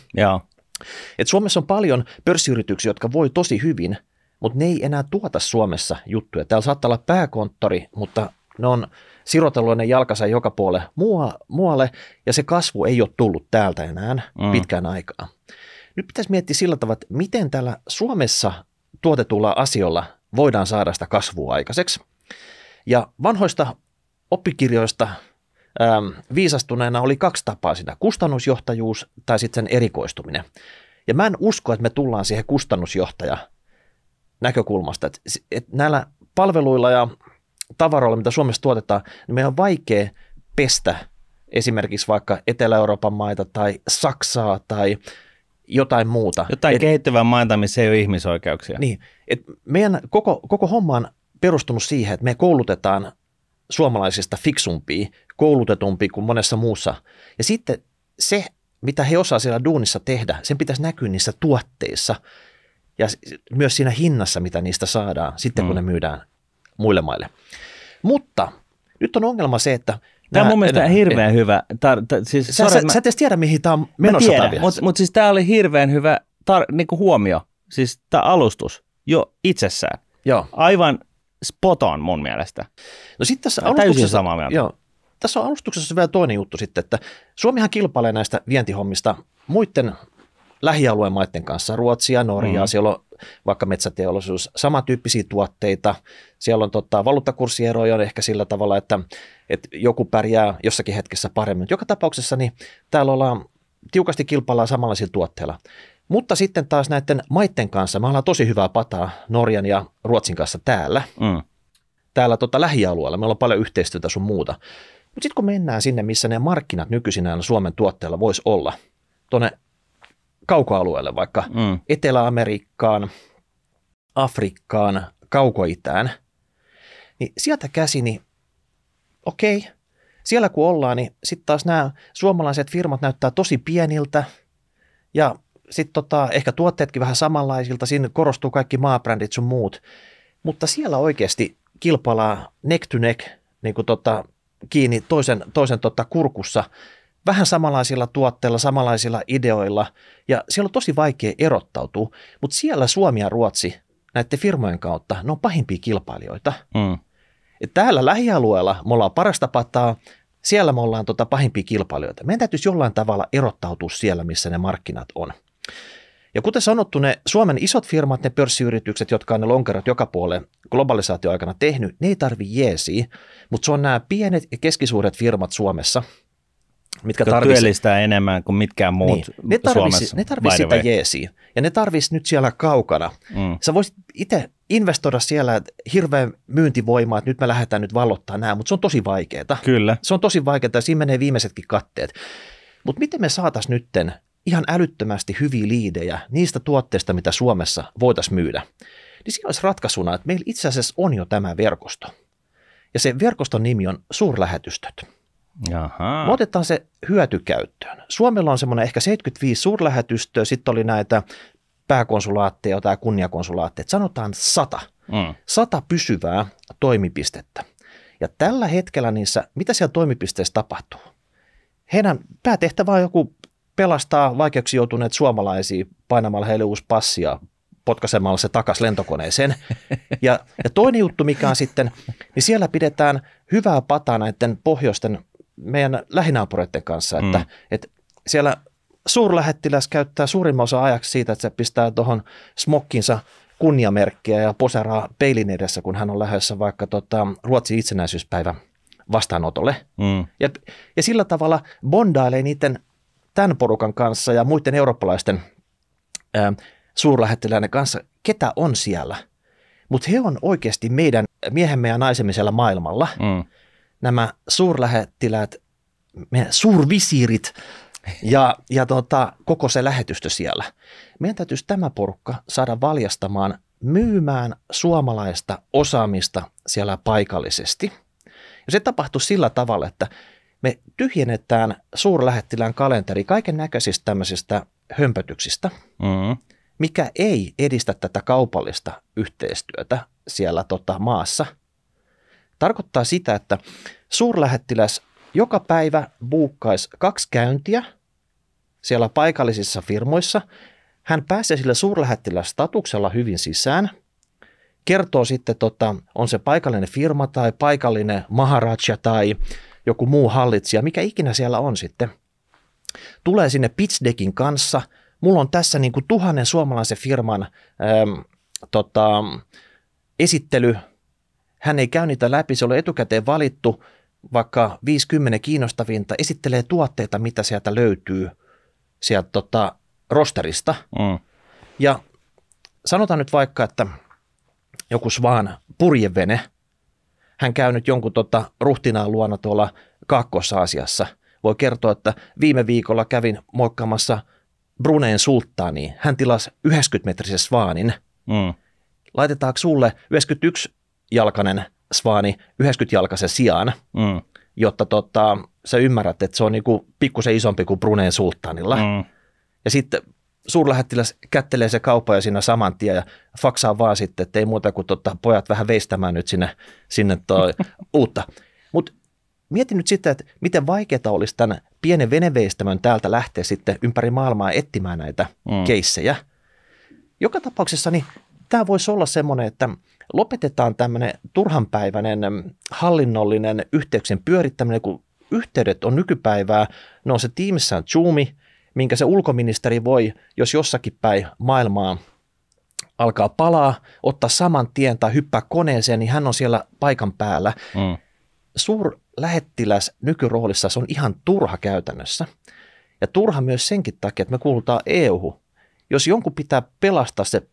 Et Suomessa on paljon pörssiyrityksiä, jotka voi tosi hyvin – mutta ne ei enää tuota Suomessa juttuja. Täällä saattaa olla pääkonttori, mutta ne on sirotellut ne jalkansa joka puolelle mua, muualle, ja se kasvu ei ole tullut täältä enää mm. pitkään aikaa. Nyt pitäisi miettiä sillä tavalla, että miten täällä Suomessa tuotetulla asiolla voidaan saada sitä kasvua aikaiseksi. Ja vanhoista oppikirjoista ähm, viisastuneena oli kaksi tapaa sitä, kustannusjohtajuus tai sitten sen erikoistuminen. Ja mä en usko, että me tullaan siihen kustannusjohtaja näkökulmasta. että et näillä palveluilla ja tavaroilla, mitä Suomessa tuotetaan, niin meidän on vaikea pestä esimerkiksi vaikka Etelä-Euroopan maita tai Saksaa tai jotain muuta. Jotain et, kehittyvää maata, missä ei ole ihmisoikeuksia. Niin, et meidän koko, koko homma on perustunut siihen, että me koulutetaan suomalaisista fiksumpia, koulutetumpia kuin monessa muussa. Ja sitten se, mitä he osaa siellä duunissa tehdä, sen pitäisi näkyä niissä tuotteissa ja myös siinä hinnassa, mitä niistä saadaan sitten, mm. kun ne mm. myydään muille maille. Mutta nyt on ongelma se, että Tämä on mun mielestä en, hirveän en, hyvä. Tar, tar, siis, sä, sorry, sä, mä, sä et edes tiedä, mihin tämä on menossa. Mutta mut, mut siis tämä oli hirveän hyvä tar, niinku huomio, siis tämä alustus jo itsessään. Joo. Aivan spot on mun mielestä. No sitten tässä alustuksessa, samaa mieltä. Joo, tässä on alustuksessa vielä toinen juttu sitten, että Suomihan kilpailee näistä vientihommista muiden lähialueen maiden kanssa, Ruotsia, Norjaa, mm. siellä on vaikka metsäteollisuus, samantyyppisiä tuotteita. Siellä on tota, valuuttakurssieroja on ehkä sillä tavalla, että, että joku pärjää jossakin hetkessä paremmin. Joka tapauksessa niin täällä ollaan tiukasti kilpaillaan samanlaisilla tuotteilla. Mutta sitten taas näiden maiden kanssa, me ollaan tosi hyvää pataa Norjan ja Ruotsin kanssa täällä, mm. täällä tota, lähialueella, meillä on paljon yhteistyötä sun muuta. Mutta sitten kun mennään sinne, missä ne markkinat nykyisinään Suomen tuotteilla voisi olla, tuonne kaukoalueelle, vaikka mm. Etelä-Amerikkaan, Afrikkaan, kaukoitään, niin sieltä käsi, niin okei, siellä kun ollaan, niin sitten taas nämä suomalaiset firmat näyttää tosi pieniltä ja sitten tota, ehkä tuotteetkin vähän samanlaisilta, siinä korostuu kaikki maabrändit sun muut, mutta siellä oikeasti kilpalaa neck to neck niin kuin tota, kiinni toisen, toisen tota, kurkussa – vähän samanlaisilla tuotteilla, samanlaisilla ideoilla ja siellä on tosi vaikea erottautua, mutta siellä Suomi ja Ruotsi näiden firmojen kautta, ne on pahimpia kilpailijoita. Mm. Et täällä lähialueella me ollaan parasta pataa, siellä me ollaan tota pahimpia kilpailijoita. Meidän täytyisi jollain tavalla erottautua siellä, missä ne markkinat on. Ja kuten sanottu, ne Suomen isot firmat, ne pörssiyritykset, jotka on ne lonkerot joka puolelle globalisaatioaikana tehnyt, ne ei tarvi jeesiä, mutta se on nämä pienet ja keskisuuret firmat Suomessa – mitkä tarvisi... työllistää enemmän kuin mitkään muut niin. ne tarvisi, Suomessa. Ne tarvisi sitä jeesiä. Ja ne tarvisi nyt siellä kaukana. Mm. Sä voisit itse investoida siellä hirveän myyntivoimaa, että nyt me lähdetään nyt vallottaa nämä, mutta se on tosi vaikeaa. Kyllä. Se on tosi vaikeaa ja siinä menee viimeisetkin katteet. Mutta miten me saataisiin nytten ihan älyttömästi hyviä liidejä niistä tuotteista, mitä Suomessa voitaisiin myydä? Niin siinä olisi ratkaisuna, että meillä itse asiassa on jo tämä verkosto. Ja se verkoston nimi on suurlähetystöt. Aha. Me otetaan se hyötykäyttöön. Suomella on semmoinen ehkä 75 suurlähetystöä, sitten oli näitä pääkonsulaatteja tai kunniakonsulaatteja, sanotaan sata. Mm. Sata pysyvää toimipistettä. Ja tällä hetkellä niissä, mitä siellä toimipisteessä tapahtuu? Heidän päätehtävä on joku pelastaa vaikeuksi joutuneet suomalaisia painamalla heille uusi passi ja potkaisemalla se takas lentokoneeseen. Ja, ja toinen juttu, mikä on sitten, niin siellä pidetään hyvää pataa näiden pohjoisten meidän lähinaapureiden kanssa, että, mm. että siellä suurlähettiläs käyttää suurimman osa ajaksi siitä, että se pistää tuohon smokkinsa kunniamerkkiä ja poseraa peilin edessä, kun hän on lähdössä vaikka tota, Ruotsin itsenäisyyspäivän vastaanotolle. Mm. Ja, ja sillä tavalla bondailee niiden tämän porukan kanssa ja muiden eurooppalaisten ää, suurlähettiläinen kanssa, ketä on siellä. Mutta he on oikeasti meidän miehemme ja naisemme siellä maailmalla. Mm nämä suurlähettiläät, suurvisiirit ja, ja tota, koko se lähetystö siellä. Meidän täytyisi tämä porukka saada valjastamaan myymään suomalaista osaamista siellä paikallisesti. Ja se tapahtui sillä tavalla, että me tyhjennetään suurlähettilään kalenteri kaiken näköisistä tämmöisistä hömpötyksistä, mm-hmm. mikä ei edistä tätä kaupallista yhteistyötä siellä tota maassa – Tarkoittaa sitä, että suurlähettiläs joka päivä buukkaisi kaksi käyntiä siellä paikallisissa firmoissa. Hän pääsee sillä suurlähettiläs statuksella hyvin sisään – kertoo sitten, tota, on se paikallinen firma tai paikallinen maharaja tai joku muu hallitsija, mikä ikinä siellä on sitten. Tulee sinne pitchdeckin kanssa. Mulla on tässä niin kuin tuhannen suomalaisen firman ähm, tota, esittely hän ei käy niitä läpi, se oli etukäteen valittu, vaikka 50 kiinnostavinta, esittelee tuotteita, mitä sieltä löytyy sieltä tota, rosterista. Mm. Ja sanotaan nyt vaikka, että joku Svaan purjevene, hän käy nyt jonkun tota, ruhtinaan luona tuolla Kaakkois-Aasiassa. Voi kertoa, että viime viikolla kävin moikkaamassa Bruneen sulttaaniin. Hän tilasi 90-metrisen Svaanin. Mm. Laitetaanko sulle 91 jalkanen svaani 90-jalkaisen sijaan, mm. jotta tota, sä ymmärrät, että se on niinku pikkusen isompi kuin Bruneen sulttaanilla. Mm. Ja sitten suurlähettiläs kättelee se kauppa ja siinä saman tien ja faksaa vaan sitten, että ei muuta kuin tota, pojat vähän veistämään nyt sinne, sinne toi uutta. Mutta mietin nyt sitä, että miten vaikeaa olisi tämän pienen veneveistämön täältä lähteä sitten ympäri maailmaa etsimään näitä mm. keissejä. Joka tapauksessa niin tämä voisi olla semmoinen, että – lopetetaan tämmöinen turhanpäiväinen hallinnollinen yhteyksien pyörittäminen, kun yhteydet on nykypäivää, No on se on Zoomi, minkä se ulkoministeri voi, jos jossakin päin maailmaa alkaa palaa, ottaa saman tien tai hyppää koneeseen, niin hän on siellä paikan päällä. Mm. Suurlähettiläs nykyroolissa se on ihan turha käytännössä. Ja turha myös senkin takia, että me kuulutaan EU. Jos jonkun pitää pelastaa se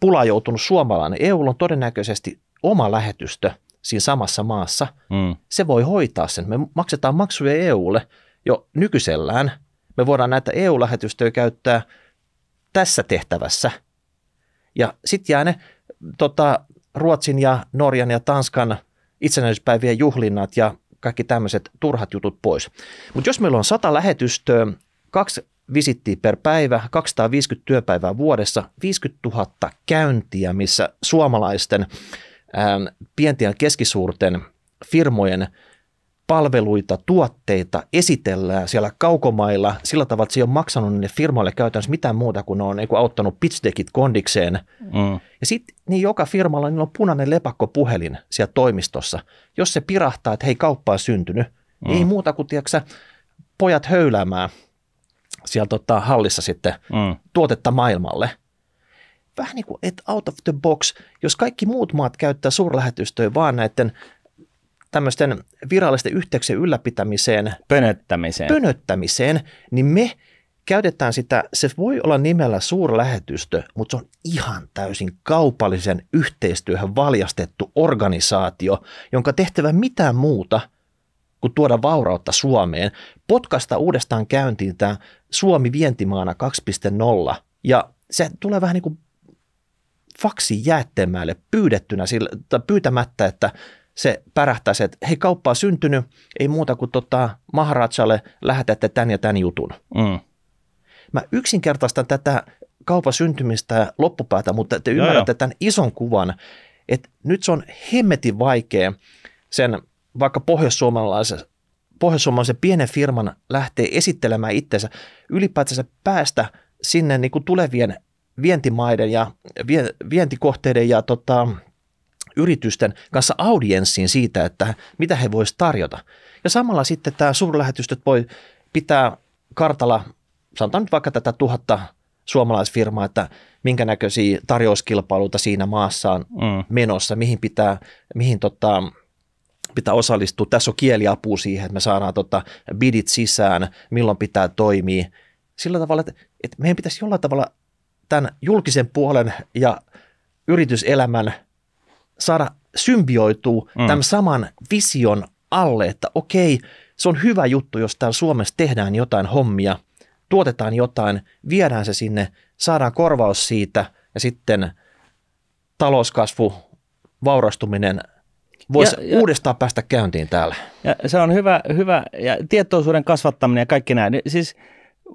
pula joutunut suomalainen. EU on todennäköisesti oma lähetystö siinä samassa maassa. Mm. Se voi hoitaa sen. Me maksetaan maksuja EUlle e jo nykyisellään. Me voidaan näitä EU-lähetystöjä käyttää tässä tehtävässä. Ja sitten jää ne tota, Ruotsin ja Norjan ja Tanskan itsenäisyyspäivien juhlinnat ja kaikki tämmöiset turhat jutut pois. Mutta jos meillä on sata lähetystöä Kaksi visittiä per päivä, 250 työpäivää vuodessa, 50 000 käyntiä, missä suomalaisten ää, pienten ja keskisuurten firmojen palveluita, tuotteita esitellään siellä kaukomailla sillä tavalla, että se ei ole maksanut niille firmoille käytännössä mitään muuta kuin ne on niin kuin auttanut pitchdekit kondikseen. Mm. Ja sitten niin joka firmalla niin on punainen lepakkopuhelin siellä toimistossa. Jos se pirahtaa, että hei kauppa on syntynyt, mm. ei muuta kuin tiedätkö, pojat höyläämään – siellä tota, hallissa sitten mm. tuotetta maailmalle. Vähän niin kuin et out of the box, jos kaikki muut maat käyttää suurlähetystöä vaan näiden tämmöisten virallisten yhteyksien ylläpitämiseen, pönöttämiseen. pönöttämiseen, niin me käytetään sitä, se voi olla nimellä suurlähetystö, mutta se on ihan täysin kaupallisen yhteistyöhön valjastettu organisaatio, jonka tehtävä mitään muuta – kuin tuoda vaurautta Suomeen, potkasta uudestaan käyntiin tämä Suomi vientimaana 2.0 ja se tulee vähän niin kuin faksi jäättemälle pyydettynä sillä, tai pyytämättä, että se pärähtäisi, että hei kauppa on syntynyt, ei muuta kuin tota, Maharajalle lähetätte tämän ja tämän jutun. Mm. Mä yksinkertaistan tätä kaupan syntymistä ja loppupäätä, mutta te ymmärrätte tämän ison kuvan, että nyt se on hemmetin vaikea sen vaikka pohjoissuomalaisen, pohjoissuomalaisen pienen firman lähtee esittelemään itsensä, ylipäätänsä päästä sinne niin kuin tulevien vientimaiden ja vientikohteiden ja tota, yritysten kanssa audienssiin siitä, että mitä he voisivat tarjota. Ja samalla sitten tämä suurlähetystöt voi pitää kartalla, sanotaan nyt vaikka tätä tuhatta suomalaisfirmaa, että minkä näköisiä tarjouskilpailuita siinä maassa on mm. menossa, mihin pitää, mihin tota, pitää osallistua, tässä on kieliapu siihen, että me saadaan tota bidit sisään, milloin pitää toimia. Sillä tavalla, että, että meidän pitäisi jollain tavalla tämän julkisen puolen ja yrityselämän saada symbioituu mm. tämän saman vision alle, että okei, se on hyvä juttu, jos täällä Suomessa tehdään jotain hommia, tuotetaan jotain, viedään se sinne, saadaan korvaus siitä ja sitten talouskasvu, vaurastuminen – voisi ja, uudestaan ja, päästä käyntiin täällä. Ja se on hyvä, hyvä ja tietoisuuden kasvattaminen ja kaikki näin. Niin siis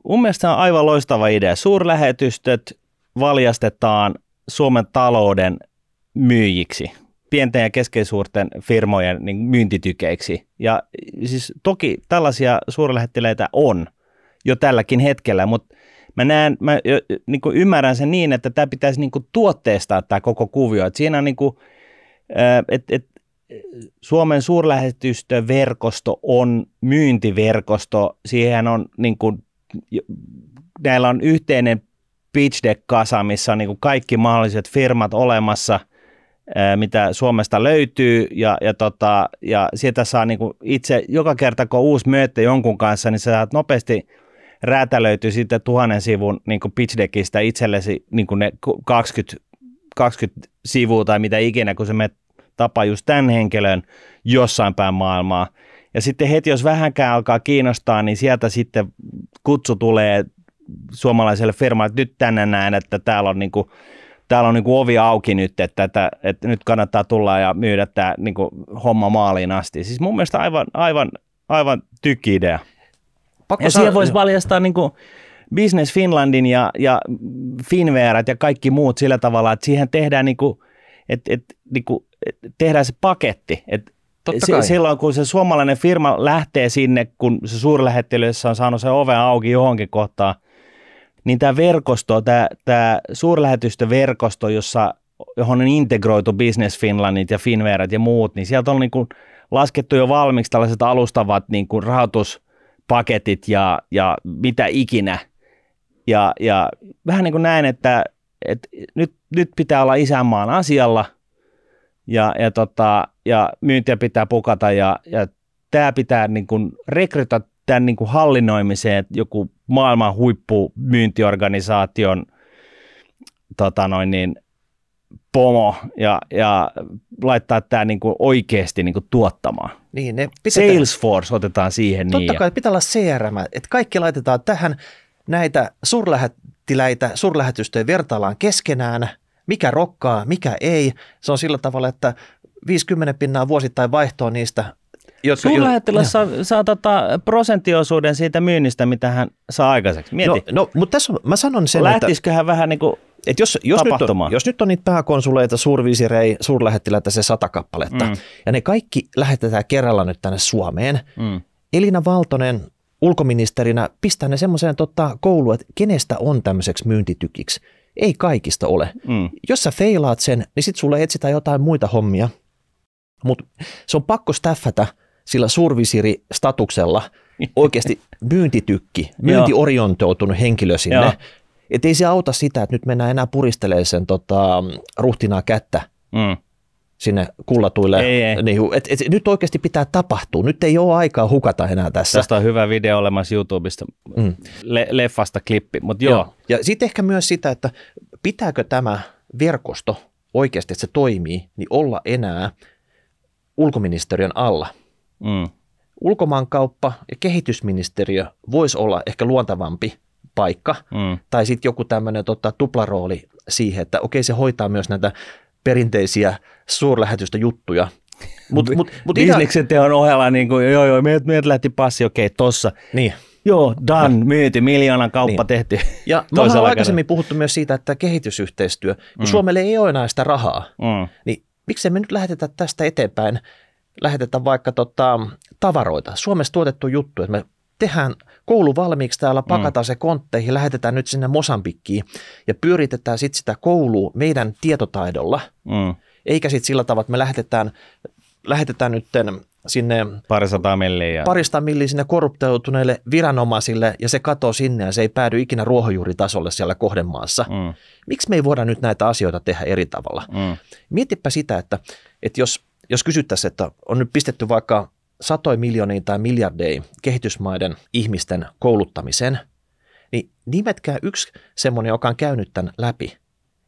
mun mielestä on aivan loistava idea. Suurlähetystöt valjastetaan Suomen talouden myyjiksi pienten ja keskisuurten firmojen niin myyntitykeiksi. Ja siis toki tällaisia suurlähettiläitä on jo tälläkin hetkellä, mutta mä, näen, mä niin kuin ymmärrän sen niin, että tämä pitäisi niin kuin tuotteistaa tämä koko kuvio. Et siinä on niin kuin, et, et, Suomen suurlähetystöverkosto on myyntiverkosto. Siihen on niin kuin, näillä on yhteinen pitch deck-kasa, missä on niin kuin kaikki mahdolliset firmat olemassa, mitä Suomesta löytyy, ja, ja, tota, ja sieltä saa niin kuin itse, joka kerta kun uusi myötte jonkun kanssa, niin sä saat nopeasti räätälöity sitten tuhannen sivun niin kuin pitch deckistä itsellesi niin kuin ne 20, 20 sivua tai mitä ikinä, kun se menet tapa just tämän henkilön jossain päin maailmaa. Ja sitten heti, jos vähänkään alkaa kiinnostaa, niin sieltä sitten kutsu tulee suomalaiselle firmalle, että nyt tänne näen, että täällä on, niinku, täällä on niinku ovi auki nyt, että, että, että nyt kannattaa tulla ja myydä tämä niinku homma maaliin asti. Siis mun mielestä aivan, aivan, aivan tykki idea. Pakko ja siihen voisi valjastaa niinku, Business Finlandin ja, ja Finveerat ja kaikki muut sillä tavalla, että siihen tehdään niinku, et, et, niinku tehdään se paketti, että Silloin kun se suomalainen firma lähtee sinne, kun se suurlähettilössä on saanut se oven auki johonkin kohtaan, niin tämä verkosto, tämä, tämä suurlähetystöverkosto, jossa, johon on integroitu Business Finlandit ja Finverat ja muut, niin sieltä on niin kuin laskettu jo valmiiksi tällaiset alustavat niin kuin rahoituspaketit ja, ja mitä ikinä. Ja, ja vähän niin kuin näin, että, että nyt, nyt pitää olla isänmaan asialla – ja, ja, tota, ja myyntiä pitää pukata ja, ja tämä pitää niin kuin rekrytä tämän niin kuin hallinnoimiseen että joku maailman huippu myyntiorganisaation tota noin niin, pomo ja, ja laittaa tämä niin kuin oikeasti niin kuin tuottamaan. Niin, ne pitää, Salesforce otetaan siihen. Niin Totta niin kai, ja... pitää olla CRM, että kaikki laitetaan tähän näitä suurlähettiläitä, suurlähetystöjä vertaillaan keskenään – mikä rokkaa, mikä ei. Se on sillä tavalla, että 50 pinnaa vuosittain vaihtoa niistä. Jotka, saa, saa tota prosenttiosuuden siitä myynnistä, mitä hän saa aikaiseksi. Mieti. No, no mutta tässä on, mä sanon sen, Lähtisiköhän että, vähän niin kuin et jos, jos, nyt on, jos nyt on niitä pääkonsuleita, suurviisirei, suurlähettiläitä se sata kappaletta, mm. ja ne kaikki lähetetään kerralla nyt tänne Suomeen, mm. Elina Valtonen ulkoministerinä pistää ne semmoiseen tota, kouluun, että kenestä on tämmöiseksi myyntitykiksi. Ei kaikista ole. Mm. Jos sä feilaat sen, niin sit sulle etsitään jotain muita hommia. Mutta se on pakko staffata sillä survisiri-statuksella oikeasti myyntitykki, myyntiorientoitunut henkilö sinne. Että ei se auta sitä, että nyt mennään enää puristelemaan sen tota, ruhtinaa kättä. Mm sinne kullatuille. Ei, ei. Niin, et, et, nyt oikeasti pitää tapahtua. Nyt ei ole aikaa hukata enää tässä. Tästä on hyvä video olemassa YouTubesta, mm. Le, leffasta klippi, mutta joo. joo. Ja sitten ehkä myös sitä, että pitääkö tämä verkosto oikeasti, että se toimii, niin olla enää ulkoministeriön alla. Mm. Ulkomaankauppa ja kehitysministeriö voisi olla ehkä luontavampi paikka, mm. tai sitten joku tämmöinen tota, tuplarooli siihen, että okei se hoitaa myös näitä perinteisiä suurlähetystä juttuja. Mut, mut, mut Bisneksen teon ohella, niin kuin, joo, joo, meiltä meilt lähti passi, okei, okay, tossa. Niin. Joo, Dan no. myyti, miljoonan kauppa niin. tehty. Ja me ollaan aikaisemmin kerran. puhuttu myös siitä, että kehitysyhteistyö, kun mm. Suomelle ei ole enää sitä rahaa, mm. niin miksei me nyt lähetetä tästä eteenpäin, lähetetä vaikka tota, tavaroita, Suomessa tuotettu juttu, että me tehdään – koulu valmiiksi täällä, pakataan mm. se kontteihin, lähetetään nyt sinne Mosambikkiin ja pyöritetään sitten sitä koulua meidän tietotaidolla, mm. eikä sitten sillä tavalla, että me lähetetään, lähetetään nyt sinne parisataa milliä. Parista milliä sinne korruptoituneille viranomaisille ja se katoo sinne ja se ei päädy ikinä ruohonjuuritasolle siellä kohdemaassa. Mm. Miksi me ei voida nyt näitä asioita tehdä eri tavalla? Mm. Mietipä sitä, että, että jos, jos kysyttäisiin, että on nyt pistetty vaikka satoi miljooniin tai miljardeihin kehitysmaiden ihmisten kouluttamisen, niin nimetkää yksi semmoinen, joka on käynyt tämän läpi,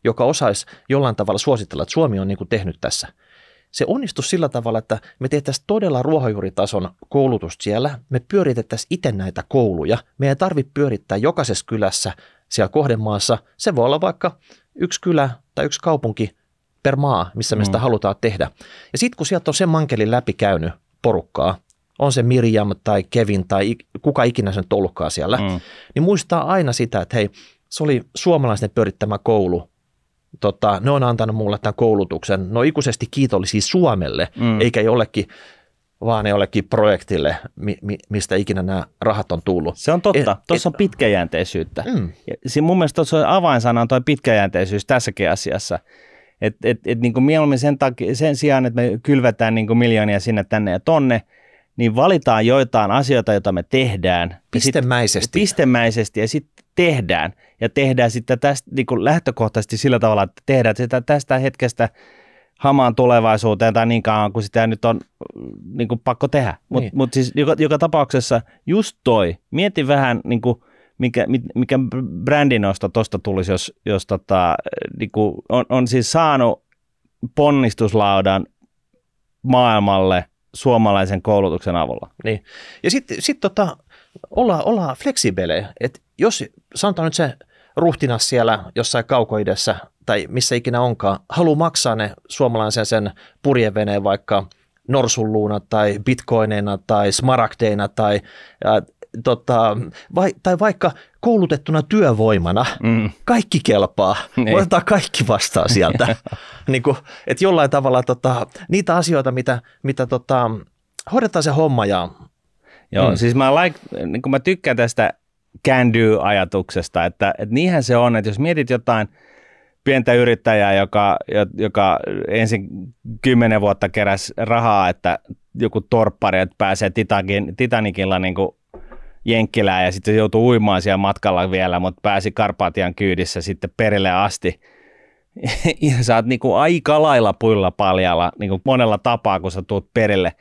joka osaisi jollain tavalla suositella, että Suomi on niin kuin tehnyt tässä. Se onnistuisi sillä tavalla, että me tehtäisiin todella ruohonjuuritason koulutus siellä, me pyöritettäisiin itse näitä kouluja, meidän ei tarvitse pyörittää jokaisessa kylässä siellä kohdemaassa, se voi olla vaikka yksi kylä tai yksi kaupunki per maa, missä me mm. sitä mm. halutaan tehdä. Ja sitten kun sieltä on se mankeli läpi käynyt, porukkaa, on se Mirjam tai Kevin tai kuka ikinä sen tolkkaa siellä, mm. niin muistaa aina sitä, että hei, se oli suomalaisten pyörittämä koulu. Tota, ne on antanut mulle tämän koulutuksen. no ikuisesti kiitollisia Suomelle, mm. eikä jollekin vaan jollekin projektille, mi, mi, mistä ikinä nämä rahat on tullut. Se on totta. Et, tuossa et, on pitkäjänteisyyttä. Mm. Ja, mun mielestä tuossa avainsana on tuo pitkäjänteisyys tässäkin asiassa. Et, et, et niin kuin mieluummin sen, takia, sen sijaan, että me kylvetään niin kuin miljoonia sinne tänne ja tonne, niin valitaan joitain asioita, joita me tehdään. Pistemäisesti. Sit, pistemäisesti ja sitten tehdään. Ja tehdään sitten tästä niin kuin lähtökohtaisesti sillä tavalla, että tehdään sitä tästä hetkestä hamaan tulevaisuuteen tai niin kauan, kun sitä nyt on niin kuin pakko tehdä. Mutta niin. mut siis joka, joka tapauksessa just toi, mieti vähän niin kuin mikä, mikä brändinosto tuosta tulisi, jos, jos tota, niinku, on, on siis saanut ponnistuslaudan maailmalle suomalaisen koulutuksen avulla. Niin. Ja sitten sit tota, ollaan, olla fleksibelejä. Et jos sanotaan nyt se ruhtinas siellä jossain kaukoidessa tai missä ikinä onkaan, haluaa maksaa ne suomalaisen sen purjeveneen vaikka norsulluuna tai bitcoineina tai smaragdeina tai äh, tota, vai, tai vaikka koulutettuna työvoimana, mm. kaikki kelpaa, niin. otetaan kaikki vastaan sieltä. niin kuin, että jollain tavalla tota, niitä asioita, mitä, mitä tota, hoidetaan se homma ja Joo, mm. siis mä, like, niin kuin mä tykkään tästä can do-ajatuksesta, että, että niinhän se on, että jos mietit jotain pientä yrittäjää, joka, joka ensin kymmenen vuotta keräsi rahaa, että joku torppari, että pääsee Titakin, niin kuin jenkkilää ja sitten joutui uimaan siellä matkalla vielä, mutta pääsi Karpaatian kyydissä sitten perille asti. ja sä oot kuin niinku aika lailla puilla paljalla niin kuin monella tapaa, kun sä tuut perille.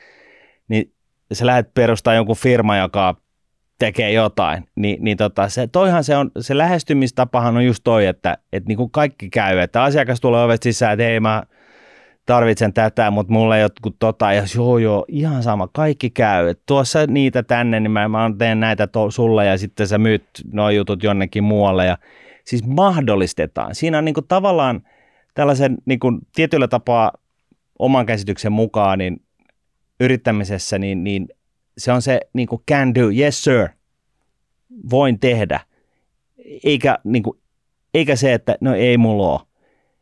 Niin sä lähdet perustamaan jonkun firma, joka tekee jotain, niin, niin tota, se, toihan se, on, se lähestymistapahan on just toi, että, että niin kuin kaikki käy, että asiakas tulee ovesta sisään, että hei mä tarvitsen tätä, mutta mulle jotkut tota, ja joo joo, ihan sama, kaikki käy. Et tuossa niitä tänne, niin mä, mä teen näitä to, sulle ja sitten sä myyt nuo jutut jonnekin muualle. Ja, siis mahdollistetaan. Siinä on niin kuin tavallaan tällaisen niin kuin tietyllä tapaa oman käsityksen mukaan niin yrittämisessä, niin, niin se on se niin kuin can do, yes sir, voin tehdä. Eikä, niin kuin, eikä se, että no ei mulla ole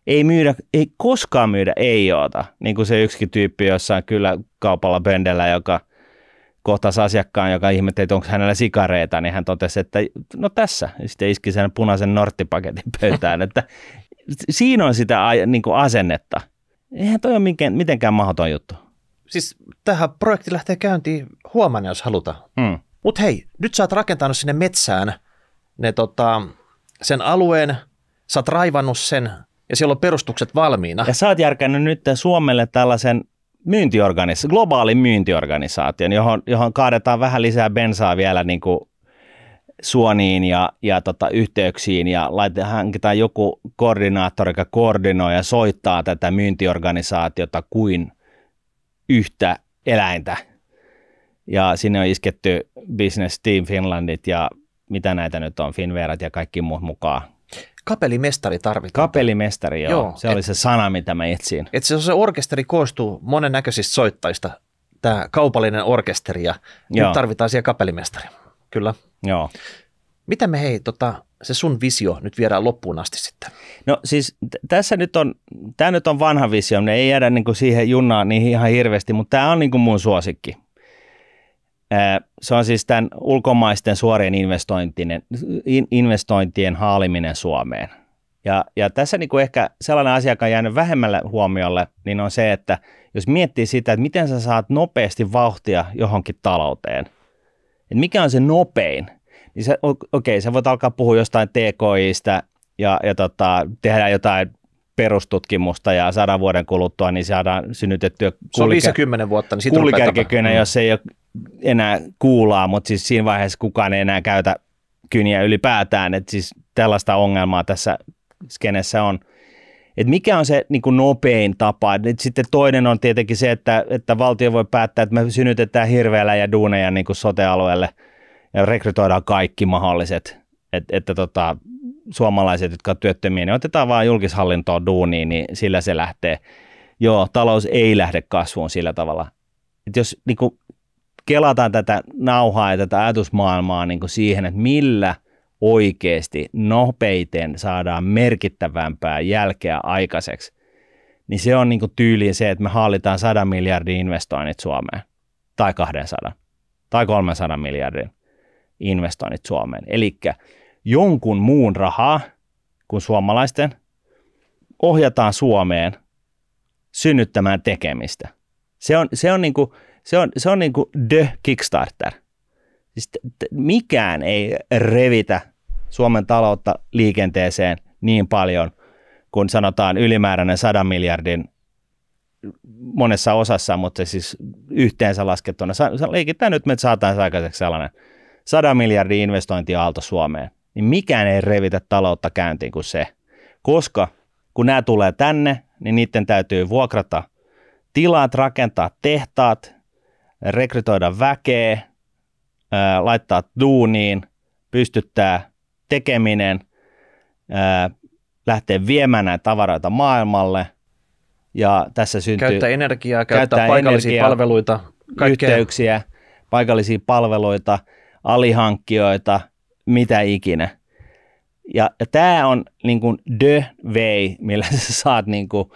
ei myydä, ei koskaan myydä ei oota. Niin kuin se yksi tyyppi jossain kyllä kaupalla bendellä, joka kohtasi asiakkaan, joka ihmetteli, että onko hänellä sikareita, niin hän totesi, että no tässä. Ja sitten iski sen punaisen norttipaketin pöytään. että siinä on sitä niin kuin asennetta. Eihän toi ole mitenkään mahdoton juttu. Siis tähän projekti lähtee käyntiin huomenna, jos halutaan. Mm. Mutta hei, nyt sä oot rakentanut sinne metsään ne, tota, sen alueen, sä oot raivannut sen, ja siellä on perustukset valmiina. Ja sä oot järkännyt nyt Suomelle tällaisen myyntiorganis globaalin myyntiorganisaation, johon, johon kaadetaan vähän lisää bensaa vielä niin kuin suoniin ja, ja tota, yhteyksiin ja laite, hankitaan joku koordinaattori, joka koordinoi ja soittaa tätä myyntiorganisaatiota kuin yhtä eläintä. Ja sinne on isketty Business Team Finlandit ja mitä näitä nyt on, Finverat ja kaikki muut mukaan Kapelimestari tarvitaan. Kapelimestari, joo. joo se et, oli se sana, mitä mä etsin. Et se, se orkesteri koostuu monen näköisistä soittajista, tämä kaupallinen orkesteri, ja joo. nyt tarvitaan siellä kapelimestari. Kyllä. Joo. Mitä me hei, tota, se sun visio nyt viedään loppuun asti sitten? No siis t- tässä nyt on, tämä nyt on vanha visio, ne ei jäädä niinku siihen junnaan niin ihan hirveästi, mutta tämä on niinku mun suosikki. Se on siis tämän ulkomaisten suorien investointien, investointien haaliminen Suomeen. Ja, ja tässä niin kuin ehkä sellainen asia, joka on jäänyt vähemmälle huomiolle, niin on se, että jos miettii sitä, että miten sä saat nopeasti vauhtia johonkin talouteen, että mikä on se nopein, niin okei, okay, sä voit alkaa puhua jostain TKIstä ja, ja tota, tehdä jotain perustutkimusta ja sadan vuoden kuluttua, niin saadaan synnytettyä kulke- Se on 50 niin ei ole enää kuulaa, mutta siis siinä vaiheessa kukaan ei enää käytä kyniä ylipäätään, että siis tällaista ongelmaa tässä skenessä on. Et mikä on se niin kuin nopein tapa? Et sitten toinen on tietenkin se, että, että valtio voi päättää, että me synnytetään hirveellä ja duuneja niin kuin sote-alueelle ja rekrytoidaan kaikki mahdolliset, Et, että tota, suomalaiset, jotka ovat työttömiä, niin otetaan vain julkishallintoon duuniin, niin sillä se lähtee. Joo, talous ei lähde kasvuun sillä tavalla. Et jos niin kuin, kelataan tätä nauhaa ja tätä ajatusmaailmaa niin kuin siihen, että millä oikeasti nopeiten saadaan merkittävämpää jälkeä aikaiseksi, niin se on niin kuin tyyliin se, että me hallitaan 100 miljardin investoinnit Suomeen, tai 200, tai 300 miljardin investoinnit Suomeen. Eli jonkun muun rahaa kuin suomalaisten ohjataan Suomeen synnyttämään tekemistä. Se on, se on niin kuin, se on, se on niin kuin the Kickstarter. Siis t- t- mikään ei revitä Suomen taloutta liikenteeseen niin paljon kuin sanotaan ylimääräinen 100 miljardin monessa osassa, mutta se siis yhteensä laskettuna. Leikitään nyt, me saataisiin aikaiseksi sellainen 100 miljardin investointiaalto Suomeen. Niin mikään ei revitä taloutta käyntiin kuin se. Koska kun nämä tulee tänne, niin niiden täytyy vuokrata tilat, rakentaa tehtaat, rekrytoida väkeä, laittaa duuniin, pystyttää tekeminen, lähteä viemään näitä tavaroita maailmalle ja tässä syntyy... Käyttää energiaa, käyttää, käyttää paikallisia energiaa, palveluita, kaikkea. yhteyksiä, paikallisia palveluita, alihankkijoita, mitä ikinä. Ja, ja tämä on niin kuin the way, millä sä saat niin kuin,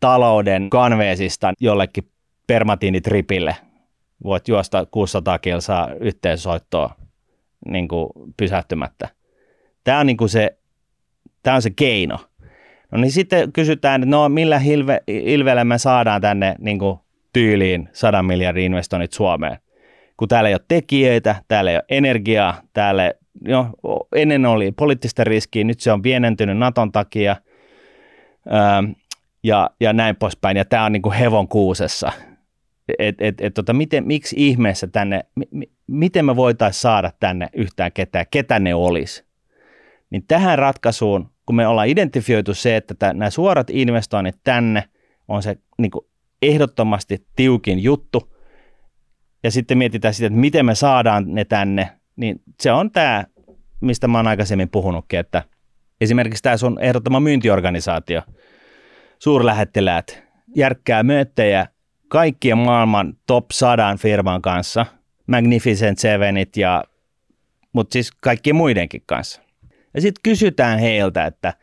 talouden kanveesista jollekin permatiinitripille voit juosta 600 kilsaa yhteensoittoa niin kuin pysähtymättä. Tämä on, niin kuin se, tämä on se keino. No niin sitten kysytään, että no millä hilve, ilveellä me saadaan tänne niin kuin tyyliin 100 miljardin investoinnit Suomeen. Kun täällä ei ole tekijöitä, täällä ei ole energiaa, täällä jo, no, ennen oli poliittista riskiä, nyt se on pienentynyt Naton takia öö, ja, ja näin poispäin. Ja tämä on niin kuin hevon kuusessa että et, et, tota, miten, miksi ihmeessä tänne, m- miten me voitaisiin saada tänne yhtään ketään, ketä ne olisi. Niin tähän ratkaisuun, kun me ollaan identifioitu se, että tämän, nämä suorat investoinnit tänne on se niin kuin ehdottomasti tiukin juttu, ja sitten mietitään sitä, että miten me saadaan ne tänne, niin se on tämä, mistä mä oon aikaisemmin puhunutkin, että esimerkiksi tämä sun ehdottama myyntiorganisaatio, suurlähettiläät, järkkää myöttejä kaikkien maailman top 100 firman kanssa, Magnificent Sevenit ja, mutta siis kaikkien muidenkin kanssa. Ja sitten kysytään heiltä, että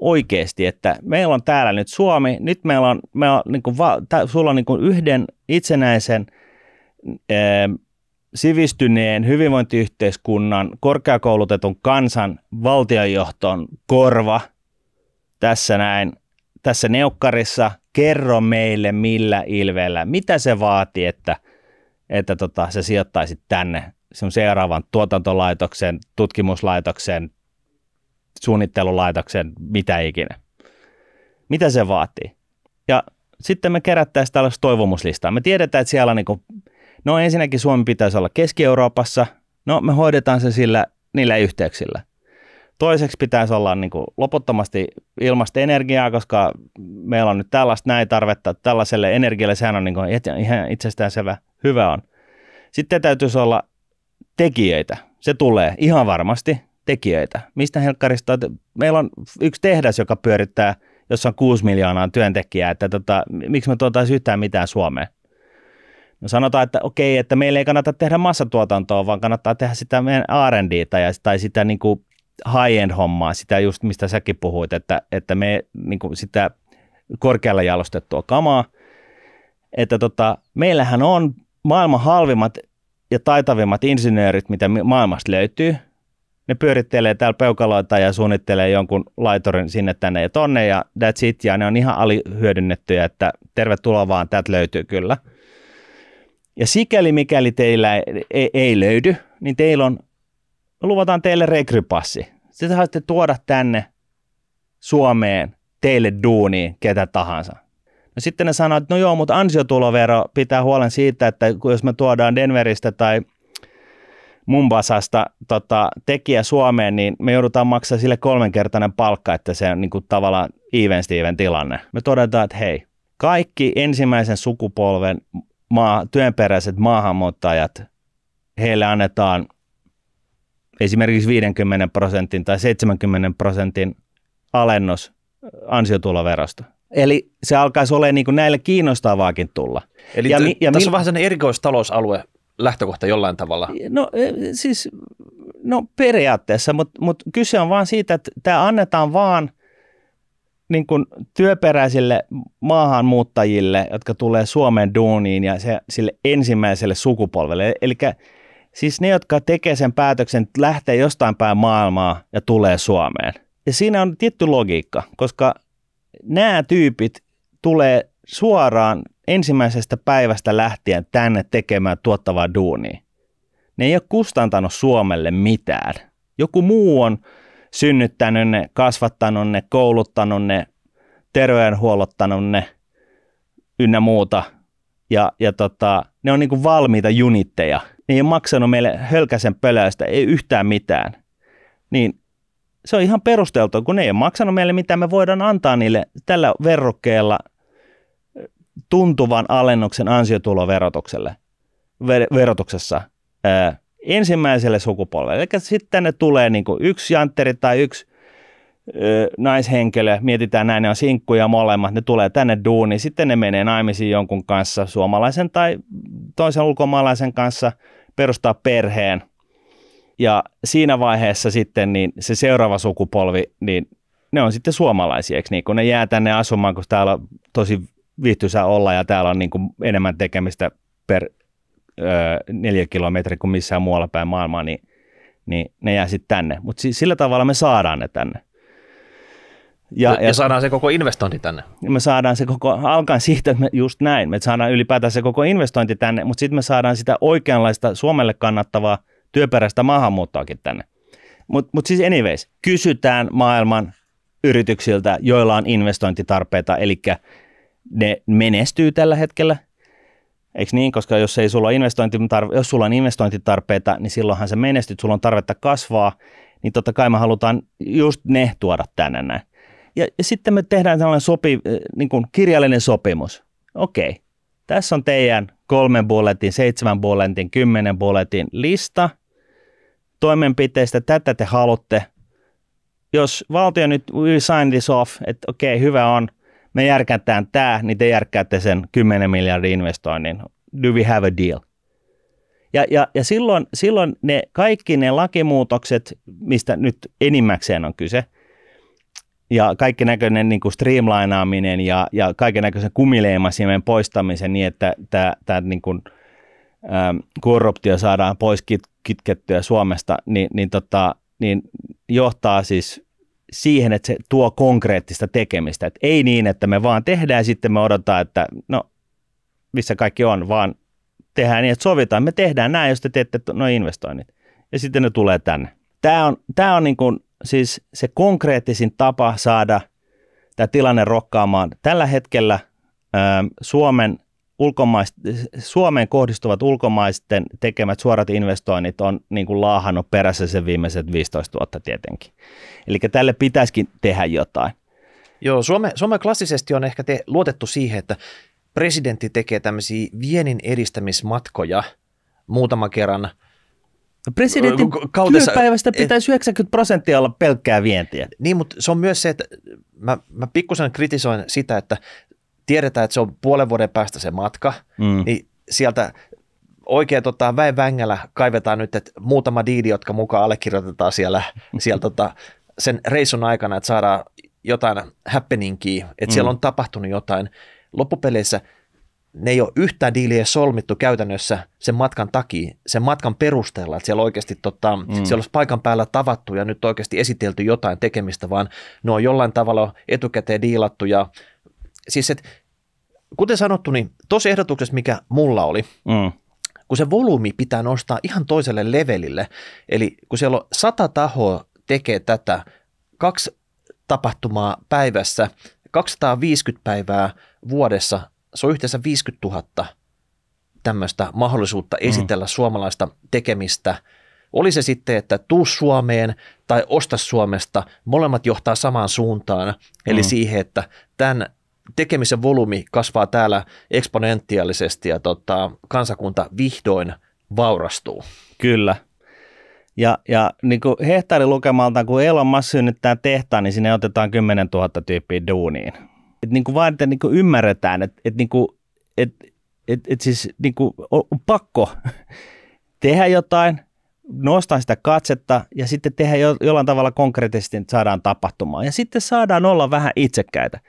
oikeasti, että meillä on täällä nyt Suomi, nyt meillä on, meillä on niin kuin, sulla on niin kuin yhden itsenäisen ää, sivistyneen hyvinvointiyhteiskunnan, korkeakoulutetun kansan, valtionjohton korva tässä näin – tässä neukkarissa. Kerro meille, millä ilveellä, mitä se vaatii, että, että tota, se sijoittaisit tänne sun seuraavan tuotantolaitoksen, tutkimuslaitoksen, suunnittelulaitoksen, mitä ikinä. Mitä se vaatii? Ja sitten me kerättäisiin tällaista toivomuslistaa. Me tiedetään, että siellä on niin kuin, no ensinnäkin Suomi pitäisi olla Keski-Euroopassa, no me hoidetaan se sillä, niillä yhteyksillä – Toiseksi pitäisi olla niin kuin loputtomasti ilmasta energiaa, koska meillä on nyt tällaista näin tarvetta tällaiselle energialle. Sehän on niin kuin ihan itsestäänselvä hyvä on. Sitten täytyisi olla tekijöitä. Se tulee ihan varmasti tekijöitä. Mistä helkkarista? Meillä on yksi tehdas, joka pyörittää, jossa on 6 miljoonaa työntekijää, että tota, miksi me tuotaisiin yhtään mitään Suomeen? No sanotaan, että okei, että meillä ei kannata tehdä massatuotantoa, vaan kannattaa tehdä sitä meidän R&Dtä ja, tai sitä niin kuin high-end-hommaa, sitä just mistä säkin puhuit, että, että me niin kuin sitä korkealla jalostettua kamaa, että tota, meillähän on maailman halvimmat ja taitavimmat insinöörit, mitä maailmasta löytyy, ne pyörittelee täällä peukaloita ja suunnittelee jonkun laitorin sinne tänne ja tonne ja that's it, ja ne on ihan alihyödynnettyjä, että tervetuloa vaan, täältä löytyy kyllä. Ja sikäli mikäli teillä ei, ei löydy, niin teillä on me luvataan teille rekrypassi. Sitten haluatte tuoda tänne Suomeen teille duuniin ketä tahansa. No sitten ne sanoo, että no joo, mutta ansiotulovero pitää huolen siitä, että jos me tuodaan Denveristä tai Mumbasasta tota, tekijä Suomeen, niin me joudutaan maksaa sille kolmenkertainen palkka, että se on niin kuin, tavallaan even steven tilanne. Me todetaan, että hei, kaikki ensimmäisen sukupolven maa, työnperäiset maahanmuuttajat, heille annetaan esimerkiksi 50 prosentin tai 70 prosentin alennus äh, ansiotuloverosta. Eli se alkaisi olla niin kuin näille kiinnostavaakin tulla. Eli ja, t- ja tässä on vähän sellainen erikoistalousalue lähtökohta jollain tavalla. No e, siis, no periaatteessa, mutta mut kyse on vaan siitä, että tämä annetaan vaan niin kuin työperäisille maahanmuuttajille, jotka tulee Suomen duuniin ja se, sille ensimmäiselle sukupolvelle. Eli Siis ne, jotka tekee sen päätöksen, lähtee jostain päin maailmaa ja tulee Suomeen. Ja siinä on tietty logiikka, koska nämä tyypit tulee suoraan ensimmäisestä päivästä lähtien tänne tekemään tuottavaa duunia. Ne ei ole kustantanut Suomelle mitään. Joku muu on synnyttänyt ne, kasvattanut ne, kouluttanut ne, terveydenhuollottanut ne ynnä muuta. Ja, ja tota, ne on niinku valmiita junitteja – ne ei niin ole maksanut meille hölkäsen pöläystä, ei yhtään mitään. Niin se on ihan perusteltua, kun ne ei ole maksanut meille mitään, me voidaan antaa niille tällä verrokkeella tuntuvan alennuksen ansiotuloverotukselle, ver- verotuksessa ää, ensimmäiselle sukupolvelle. Eli sitten tänne tulee niin kuin yksi jantteri tai yksi naishenkilö, mietitään näin, ne on sinkkuja molemmat, ne tulee tänne duuniin, sitten ne menee naimisiin jonkun kanssa, suomalaisen tai toisen ulkomaalaisen kanssa, perustaa perheen. Ja siinä vaiheessa sitten niin se seuraava sukupolvi, niin ne on sitten suomalaisia, eikö niin, kun ne jää tänne asumaan, kun täällä on tosi viihtyisä olla ja täällä on niin kuin enemmän tekemistä per ö, neljä kilometriä kuin missään muualla päin maailmaa, niin, niin ne jää sitten tänne. Mutta sillä tavalla me saadaan ne tänne. Ja, ja, ja saadaan se koko investointi tänne. Me saadaan se koko, alkaen siitä, että me just näin, me saadaan ylipäätään se koko investointi tänne, mutta sitten me saadaan sitä oikeanlaista Suomelle kannattavaa työperäistä maahanmuuttoakin tänne. Mutta mut siis anyways, kysytään maailman yrityksiltä, joilla on investointitarpeita, eli ne menestyy tällä hetkellä, Eikö niin? Koska jos, ei sulla investointitarve, jos sulla on investointitarpeita, niin silloinhan se menestyt, sulla on tarvetta kasvaa, niin totta kai me halutaan just ne tuoda tänne näin. Ja, ja sitten me tehdään tällainen sopi, äh, niin kuin kirjallinen sopimus. Okei, tässä on teidän kolmen bulletin, seitsemän bulletin, kymmenen bulletin lista toimenpiteistä. Tätä te haluatte. Jos valtio nyt, we sign this off, että okei, hyvä on, me järkätään tämä, niin te järkkäätte sen 10 miljardin investoinnin. Do we have a deal? Ja, ja, ja silloin, silloin ne kaikki ne lakimuutokset, mistä nyt enimmäkseen on kyse – ja kaikki näköinen niin kuin streamlainaaminen ja, ja kaiken näköisen kumileimasimen poistamisen niin, että tämä niin kuin, ä, korruptio saadaan pois kit, kitkettyä Suomesta, niin, niin, tota, niin johtaa siis siihen, että se tuo konkreettista tekemistä. Et ei niin, että me vaan tehdään ja sitten me odotetaan, että no missä kaikki on, vaan tehdään niin, että sovitaan, me tehdään nämä, jos te teette nuo investoinnit. Ja sitten ne tulee tänne. Tämä on, tämä on niin kuin siis se konkreettisin tapa saada tämä tilanne rokkaamaan. Tällä hetkellä ähm, Suomen ulkomais, Suomeen kohdistuvat ulkomaisten tekemät suorat investoinnit on niin kuin laahannut perässä sen viimeiset 15 vuotta tietenkin. Eli tälle pitäisikin tehdä jotain. Joo, Suome, Suome klassisesti on ehkä te, luotettu siihen, että presidentti tekee tämmöisiä vienin edistämismatkoja muutaman kerran – No presidentin kautessa... työpäivästä eh- pitäisi 90 prosenttia olla pelkkää vientiä. Niin, mutta se on myös se, että mä, mä pikkusen kritisoin sitä, että tiedetään, että se on puolen vuoden päästä se matka, mm. niin sieltä oikein tota, väen vängällä kaivetaan nyt, että muutama diidi, jotka mukaan allekirjoitetaan siellä, siellä tota, sen reissun aikana, että saadaan jotain happeningia, että mm. siellä on tapahtunut jotain. Loppupeleissä – ne ei ole yhtään diiliä solmittu käytännössä sen matkan takia, sen matkan perusteella, että siellä oikeasti tota, mm. siellä olisi paikan päällä tavattu ja nyt oikeasti esitelty jotain tekemistä, vaan ne on jollain tavalla etukäteen diilattu ja siis et, kuten sanottu, niin tosi ehdotuksessa, mikä mulla oli, mm. kun se volyymi pitää nostaa ihan toiselle levelille, eli kun siellä on sata tahoa tekee tätä, kaksi tapahtumaa päivässä, 250 päivää vuodessa se on yhteensä 50 000 tämmöistä mahdollisuutta mm. esitellä mm. suomalaista tekemistä. Oli se sitten, että tuu Suomeen tai osta Suomesta, molemmat johtaa samaan suuntaan, eli mm. siihen, että tämän tekemisen volyymi kasvaa täällä eksponentiaalisesti ja tota, kansakunta vihdoin vaurastuu. Kyllä. Ja, ja niin kuin lukemalta, kun Elon Musk synnyttää tehtaan, niin sinne otetaan 10 000 tyyppiä duuniin. Et niin kuin vaan, että niin kuin ymmärretään, että, että, niin kuin, että, että, siis niin kuin on, pakko tehdä jotain, nostaa sitä katsetta ja sitten tehdä jo, jollain tavalla konkreettisesti, että saadaan tapahtumaan. Ja sitten saadaan olla vähän itsekkäitä.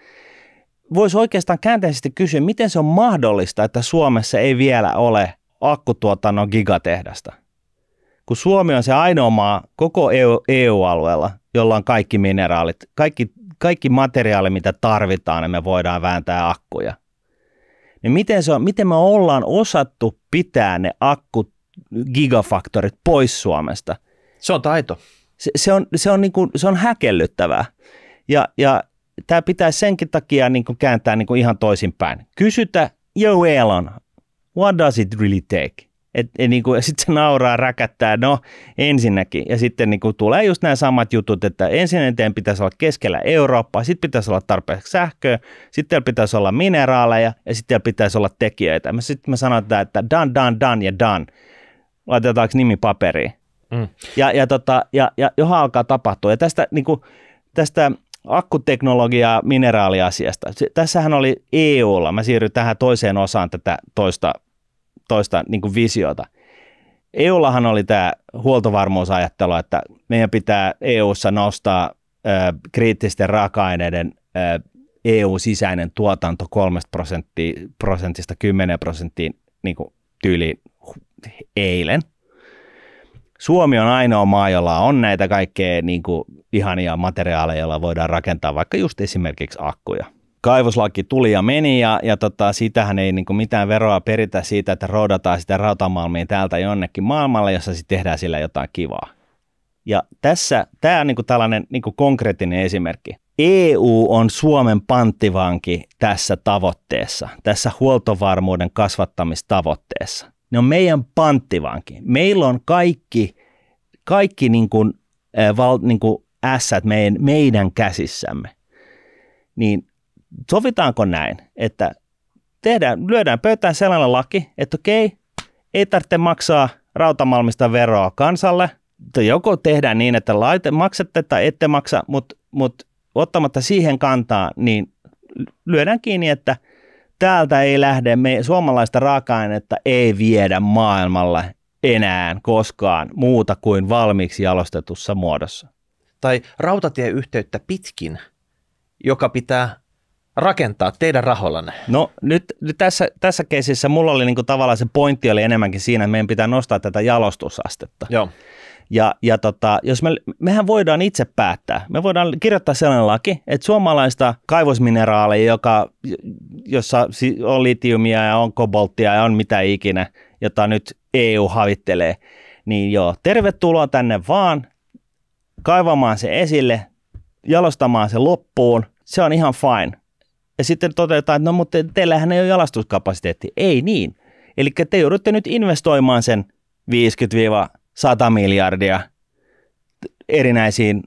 Voisi oikeastaan käänteisesti kysyä, miten se on mahdollista, että Suomessa ei vielä ole akkutuotannon gigatehdasta? Kun Suomi on se ainoa maa koko EU- EU-alueella, jolla on kaikki mineraalit, kaikki kaikki materiaali, mitä tarvitaan, niin me voidaan vääntää akkuja. Niin miten, se on, miten me ollaan osattu pitää ne akku gigafaktorit pois Suomesta? Se on taito. Se, se, on, se, on, niin kuin, se on häkellyttävää. Ja, ja tämä pitää senkin takia niin kuin kääntää niin kuin ihan toisinpäin. Kysytä, yo Elon, what does it really take? Et, et niinku, ja sitten se nauraa, räkättää, no ensinnäkin. Ja sitten niin kuin, tulee just nämä samat jutut, että ensin eteen pitäisi olla keskellä Eurooppaa, sitten pitäisi olla tarpeeksi sähköä, sitten pitäisi olla mineraaleja ja sitten pitäisi olla tekijöitä. Sitten me sanotaan, että done, done, done ja done. Laitetaanko nimi paperiin? Mm. Ja, ja, tota, ja, ja johon alkaa tapahtua. Ja tästä, niin kuin, tästä akkuteknologiaa mineraaliasiasta. Tässähän oli EUlla, mä siirryn tähän toiseen osaan tätä toista toista niin kuin visiota. EUllahan oli tämä huoltovarmuusajattelu, että meidän pitää EUssa nostaa ö, kriittisten raaka-aineiden EU-sisäinen tuotanto 3 prosentista 10 prosenttiin niin kuin tyyliin eilen. Suomi on ainoa maa, jolla on näitä kaikkea niin kuin ihania materiaaleja, joilla voidaan rakentaa vaikka just esimerkiksi akkuja kaivoslaki tuli ja meni ja, ja tota, sitähän ei niin kuin mitään veroa peritä siitä, että roudataan sitä rautamalmia täältä jonnekin maailmalle, jossa sitten tehdään sillä jotain kivaa. Ja tässä, tämä on niin kuin tällainen niin kuin konkreettinen esimerkki. EU on Suomen panttivanki tässä tavoitteessa, tässä huoltovarmuuden kasvattamistavoitteessa. Ne on meidän panttivanki. Meillä on kaikki, kaikki niin kuin, val, niin kuin ässät meidän, meidän käsissämme. Niin sovitaanko näin, että tehdään, lyödään pöytään sellainen laki, että okei, ei tarvitse maksaa rautamalmista veroa kansalle. Joko tehdään niin, että laite, maksatte tai ette maksa, mutta mut ottamatta siihen kantaa, niin lyödään kiinni, että täältä ei lähde, me suomalaista raaka-ainetta ei viedä maailmalle enää koskaan muuta kuin valmiiksi jalostetussa muodossa. Tai rautatieyhteyttä pitkin, joka pitää rakentaa teidän rahoillanne? No nyt, nyt tässä, tässä keisissä mulla oli niinku tavallaan se pointti oli enemmänkin siinä, että meidän pitää nostaa tätä jalostusastetta. Joo. Ja, ja tota, jos me, mehän voidaan itse päättää. Me voidaan kirjoittaa sellainen laki, että suomalaista kaivosmineraalia, joka, jossa on litiumia ja on kobolttia ja on mitä ikinä, jota nyt EU havittelee, niin joo, tervetuloa tänne vaan kaivamaan se esille, jalostamaan se loppuun. Se on ihan fine. Ja sitten todetaan, että no mutta teillähän ei ole jalastuskapasiteetti. Ei niin. Eli te joudutte nyt investoimaan sen 50-100 miljardia erinäisiin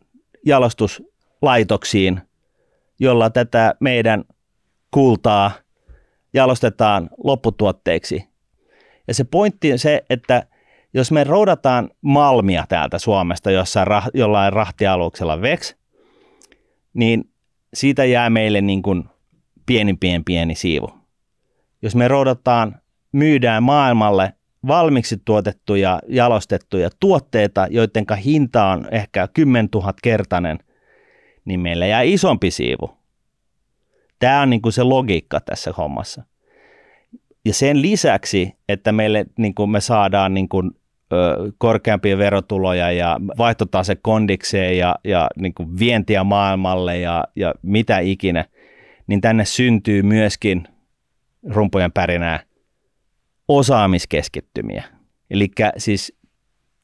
jalostuslaitoksiin, jolla tätä meidän kultaa jalostetaan lopputuotteiksi. Ja se pointti on se, että jos me roudataan malmia täältä Suomesta jossain rah- jollain rahtialuksella veksi, niin siitä jää meille niin kuin – pieni, pieni siivu. Jos me roudataan, myydään maailmalle valmiiksi tuotettuja, jalostettuja tuotteita, joiden hinta on ehkä 10 000 kertainen, niin meillä jää isompi siivu. Tämä on niin kuin se logiikka tässä hommassa. Ja sen lisäksi, että meille, niin kuin me saadaan niin kuin, ö, korkeampia verotuloja ja vaihtotase kondikseen ja, ja niin kuin vientiä maailmalle ja, ja mitä ikinä – niin tänne syntyy myöskin rumpujen pärinää osaamiskeskittymiä. Eli siis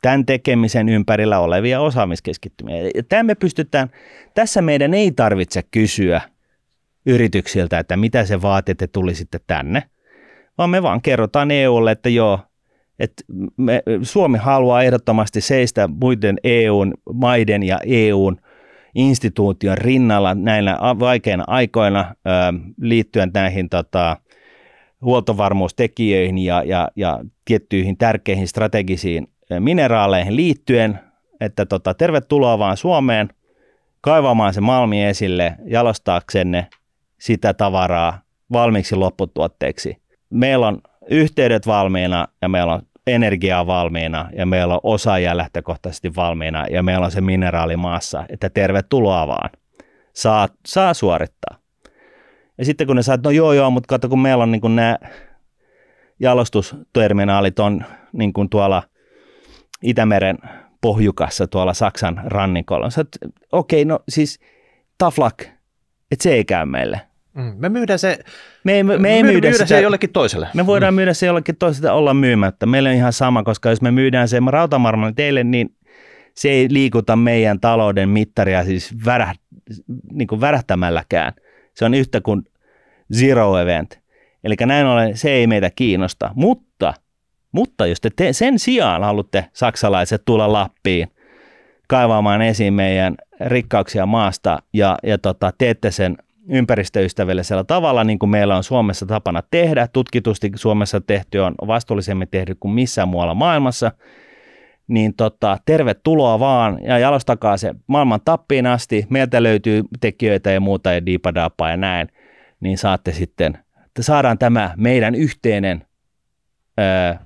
tämän tekemisen ympärillä olevia osaamiskeskittymiä. Ja tämän me pystytään, tässä meidän ei tarvitse kysyä yrityksiltä, että mitä se vaatii, että tulisitte tänne, vaan me vaan kerrotaan EUlle, että joo, että me, Suomi haluaa ehdottomasti seistä muiden EUn maiden ja EUn instituution rinnalla näillä vaikeina aikoina liittyen näihin tota, huoltovarmuustekijöihin ja, ja, ja tiettyihin tärkeihin strategisiin mineraaleihin liittyen, että tota, tervetuloa vaan Suomeen kaivamaan se malmi esille, jalostaaksenne sitä tavaraa valmiiksi lopputuotteeksi. Meillä on yhteydet valmiina ja meillä on energiaa valmiina ja meillä on osaajia lähtökohtaisesti valmiina ja meillä on se mineraali maassa, että tervetuloa vaan. Saa, saa suorittaa. Ja sitten kun ne saa, että no joo joo, mutta katso kun meillä on niin nämä jalostusterminaalit on niin kuin tuolla Itämeren pohjukassa tuolla Saksan rannikolla. Sä okei, okay, no siis taflak, että se ei käy meille. Mm. Me myydään se, me ei, me, me ei myydä, myydä sitä, se jollekin toiselle. Me voidaan mm. myydä se jollekin toiselle olla myymättä. Meillä on ihan sama, koska jos me myydään se rautamarmari teille, niin se ei liikuta meidän talouden mittaria siis värä, niin kuin värähtämälläkään. Se on yhtä kuin zero event. Eli näin ollen se ei meitä kiinnosta. Mutta, mutta jos te, te sen sijaan haluatte saksalaiset tulla Lappiin kaivaamaan esiin meidän rikkauksia maasta ja, ja tota, teette sen – ympäristöystävällisellä tavalla, niin kuin meillä on Suomessa tapana tehdä. Tutkitusti Suomessa tehty on vastuullisemmin tehty kuin missään muualla maailmassa. Niin tota, tervetuloa vaan ja jalostakaa se maailman tappiin asti. Meiltä löytyy tekijöitä ja muuta ja diipadaapaa ja näin. Niin saatte sitten, että saadaan tämä meidän yhteinen ö,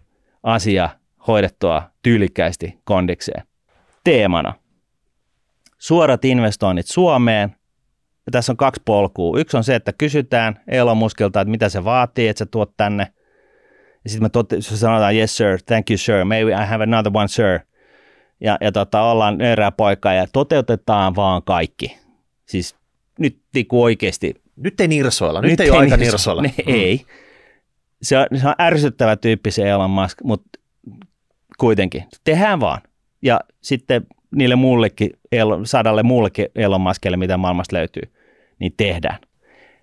asia hoidettua tyylikkäästi kondikseen. Teemana. Suorat investoinnit Suomeen, ja tässä on kaksi polkua. Yksi on se, että kysytään Elon Muskilta, että mitä se vaatii, että sä tuot tänne. Ja sitten me tuot, sanotaan, yes sir, thank you sir, maybe I have another one sir. Ja, ja tota, ollaan erää poikaa ja toteutetaan vaan kaikki. Siis nyt niinku oikeasti. Nyt ei nirsoilla, nyt, nyt ei ole aika nirsoilla. Ne, mm. Ei. Se on, se on ärsyttävä tyyppi se Elon Musk, mutta kuitenkin. Tehdään vaan. Ja sitten niille muullekin, sadalle muullekin Elon Muskille, mitä maailmasta löytyy niin tehdään.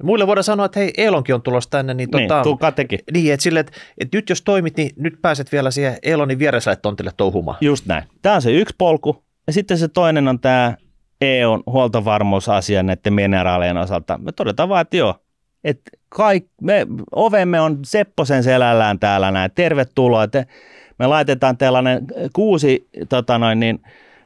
Muille voidaan sanoa, että hei, Elonkin on tulossa tänne, niin, tota, niin tota, tulkaa tekin. Niin, että, sille, että, että nyt jos toimit, niin nyt pääset vielä siihen Elonin vieressä tontille touhumaan. Just näin. Tämä on se yksi polku, ja sitten se toinen on tämä EUn huoltovarmuusasia näiden mineraalien osalta. Me todetaan vaan, että joo, että kaik, me, ovemme on Sepposen selällään täällä näin, tervetuloa, Te, me laitetaan tällainen kuusi tota noin, niin,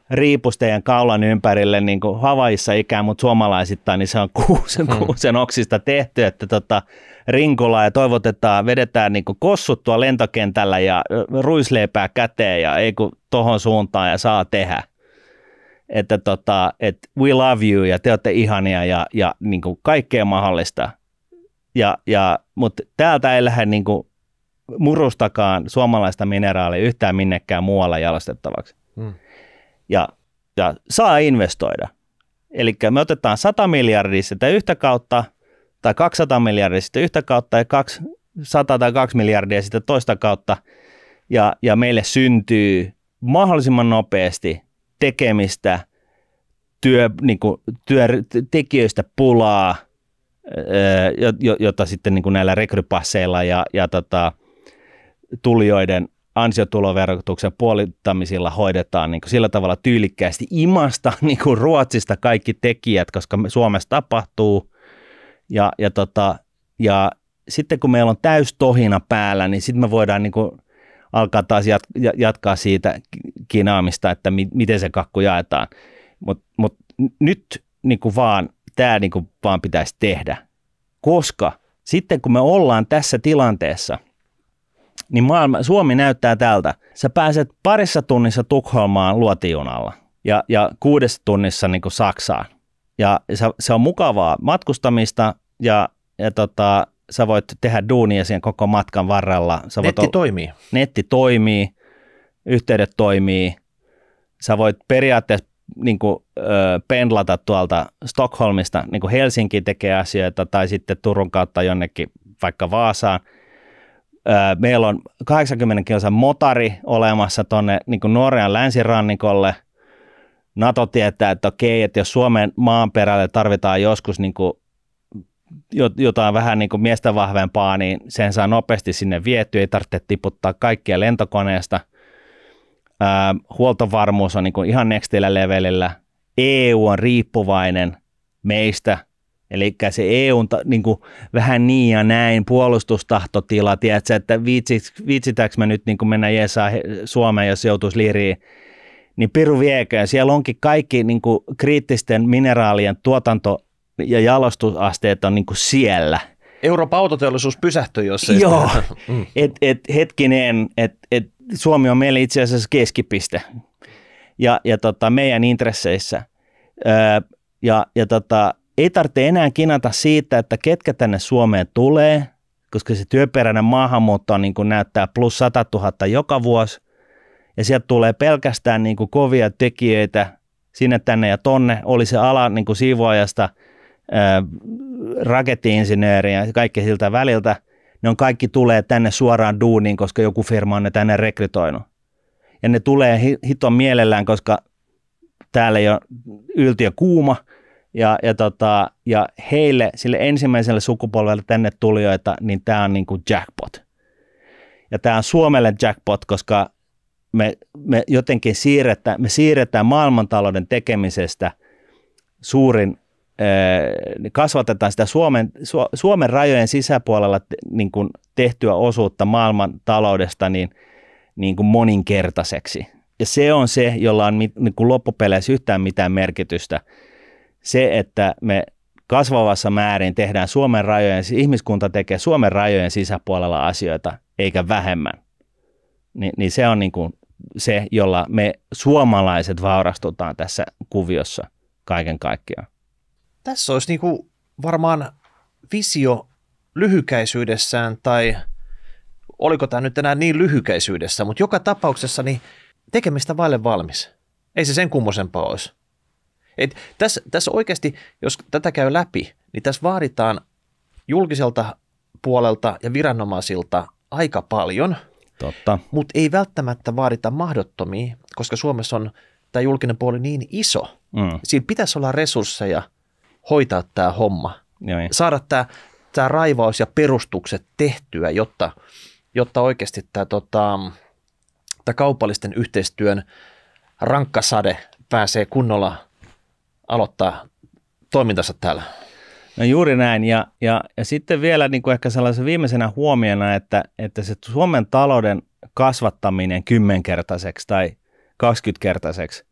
riipusteen kaulan ympärille niin kuin Havaissa ikään, mutta suomalaisittain, niin se on kuusen, hmm. kuusen oksista tehty, että tota, rinkulaa ja toivotetaan, vedetään niin kuin kossuttua lentokentällä ja ruisleipää käteen ja ei kun tohon suuntaan ja saa tehdä. Että tota, et we love you ja te olette ihania ja, ja niin kuin kaikkea mahdollista. Ja, ja, mutta täältä ei lähde niin kuin murustakaan suomalaista mineraalia yhtään minnekään muualla jalostettavaksi. Hmm ja, ja saa investoida. Eli me otetaan 100 miljardia sitä yhtä kautta, tai 200 miljardia sitä yhtä kautta, ja 100 tai 2 miljardia sitä toista kautta, ja, ja meille syntyy mahdollisimman nopeasti tekemistä, työ, niin kuin, työ, tekijöistä pulaa, jota sitten niin kuin näillä rekrypasseilla ja, ja tota, tulijoiden ansiotuloverotuksen puolittamisilla hoidetaan niin kuin sillä tavalla tyylikkäästi imasta niin kuin Ruotsista kaikki tekijät, koska Suomessa tapahtuu. Ja, ja, tota, ja sitten kun meillä on täystohina päällä, niin sitten me voidaan niin kuin alkaa taas jat- jatkaa siitä kinaamista, että mi- miten se kakku jaetaan. Mutta mut nyt niin kuin vaan tämä niin kuin vaan pitäisi tehdä, koska sitten kun me ollaan tässä tilanteessa – niin maailma, Suomi näyttää tältä. Sä pääset parissa tunnissa Tukholmaan luotijunalla ja, ja kuudessa tunnissa niin kuin Saksaan. Ja se, se on mukavaa matkustamista ja, ja tota, sä voit tehdä duunia siihen koko matkan varrella. Sä netti voit toimii. Netti toimii, yhteydet toimii. Sä voit periaatteessa niin kuin, ö, pendlata tuolta Stockholmista, niin kuin Helsinki tekee asioita, tai sitten Turun kautta jonnekin vaikka Vaasaan – Meillä on 80 kilsan motari olemassa tuonne niin Norjan länsirannikolle. NATO tietää, että okei, että jos Suomen maanperälle tarvitaan joskus niin kuin jotain vähän niin kuin miestä vahvempaa, niin sen saa nopeasti sinne viety, ei tarvitse tiputtaa kaikkia lentokoneesta. Ää, huoltovarmuus on niin kuin ihan nextillä levelillä. EU on riippuvainen meistä – Eli se EUn niin kuin, vähän niin ja näin puolustustahtotila, tiedätkö, että viitsitäänkö mä nyt niin kuin mennä Jeesaa Suomeen, jos joutuisi liiriin, niin piru viekö. Ja siellä onkin kaikki niin kuin, kriittisten mineraalien tuotanto- ja jalostusasteet on niin kuin, siellä. Euroopan autoteollisuus pysähtyi, jos ei... Joo, mm. et, et, hetkinen, että et Suomi on meille itse asiassa keskipiste ja, ja tota, meidän intresseissä. Öö, ja, ja tota, ei tarvitse enää kinata siitä, että ketkä tänne Suomeen tulee, koska se työperäinen maahanmuutto on, niin kuin näyttää plus 100 000 joka vuosi. Ja sieltä tulee pelkästään niin kuin kovia tekijöitä sinne tänne ja tonne. Oli se ala niin kuin siivoajasta rakettiinsinööriä ja kaikki siltä väliltä. Ne on kaikki tulee tänne suoraan duuniin, koska joku firma on ne tänne rekrytoinut. Ja ne tulee hiton mielellään, koska täällä ei ole yltiö kuuma – ja, ja, tota, ja heille, sille ensimmäiselle sukupolvelle tänne tulijoita, niin tämä on niinku jackpot. Ja tämä on Suomelle jackpot, koska me, me jotenkin siirretään, me siirretään maailmantalouden tekemisestä suurin, niin kasvatetaan sitä Suomen, Suomen rajojen sisäpuolella niin kuin tehtyä osuutta maailman taloudesta niin, niin kuin moninkertaiseksi. Ja se on se, jolla on niin kuin loppupeleissä yhtään mitään merkitystä – se, että me kasvavassa määrin tehdään Suomen rajojen, siis ihmiskunta tekee Suomen rajojen sisäpuolella asioita, eikä vähemmän, niin, niin se on niin kuin se, jolla me suomalaiset vaurastutaan tässä kuviossa kaiken kaikkiaan. Tässä olisi niin kuin varmaan visio lyhykäisyydessään tai oliko tämä nyt enää niin lyhykäisyydessä, mutta joka tapauksessa niin tekemistä vaille valmis. Ei se sen kummosempaa olisi. Et tässä, tässä oikeasti, jos tätä käy läpi, niin tässä vaaditaan julkiselta puolelta ja viranomaisilta aika paljon, Totta. mutta ei välttämättä vaadita mahdottomia, koska Suomessa on tämä julkinen puoli niin iso. Mm. Siinä pitäisi olla resursseja hoitaa tämä homma, Joi. saada tämä, tämä raivaus ja perustukset tehtyä, jotta, jotta oikeasti tämä, tota, tämä kaupallisten yhteistyön rankkasade pääsee kunnolla aloittaa toimintansa täällä. No juuri näin. Ja, ja, ja sitten vielä niin kuin ehkä sellaisena viimeisenä huomiona, että, että se Suomen talouden kasvattaminen kymmenkertaiseksi tai 20-kertaiseksi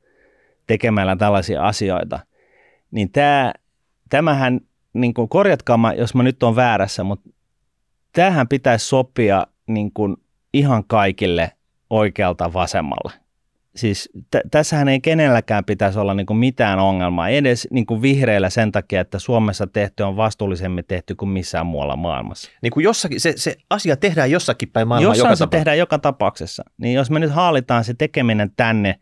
tekemällä tällaisia asioita, niin tämä, tämähän, niin kuin korjatkaa mä, jos mä nyt on väärässä, mutta tämähän pitäisi sopia niin kuin ihan kaikille oikealta vasemmalle siis t- tässähän ei kenelläkään pitäisi olla niin mitään ongelmaa, edes niin kuin vihreillä sen takia, että Suomessa tehty on vastuullisemmin tehty kuin missään muualla maailmassa. Niin kuin jossakin, se, se asia tehdään jossakin päin maailmaa Jossain joka se tehdään joka tapauksessa. Niin jos me nyt haalitaan se tekeminen tänne,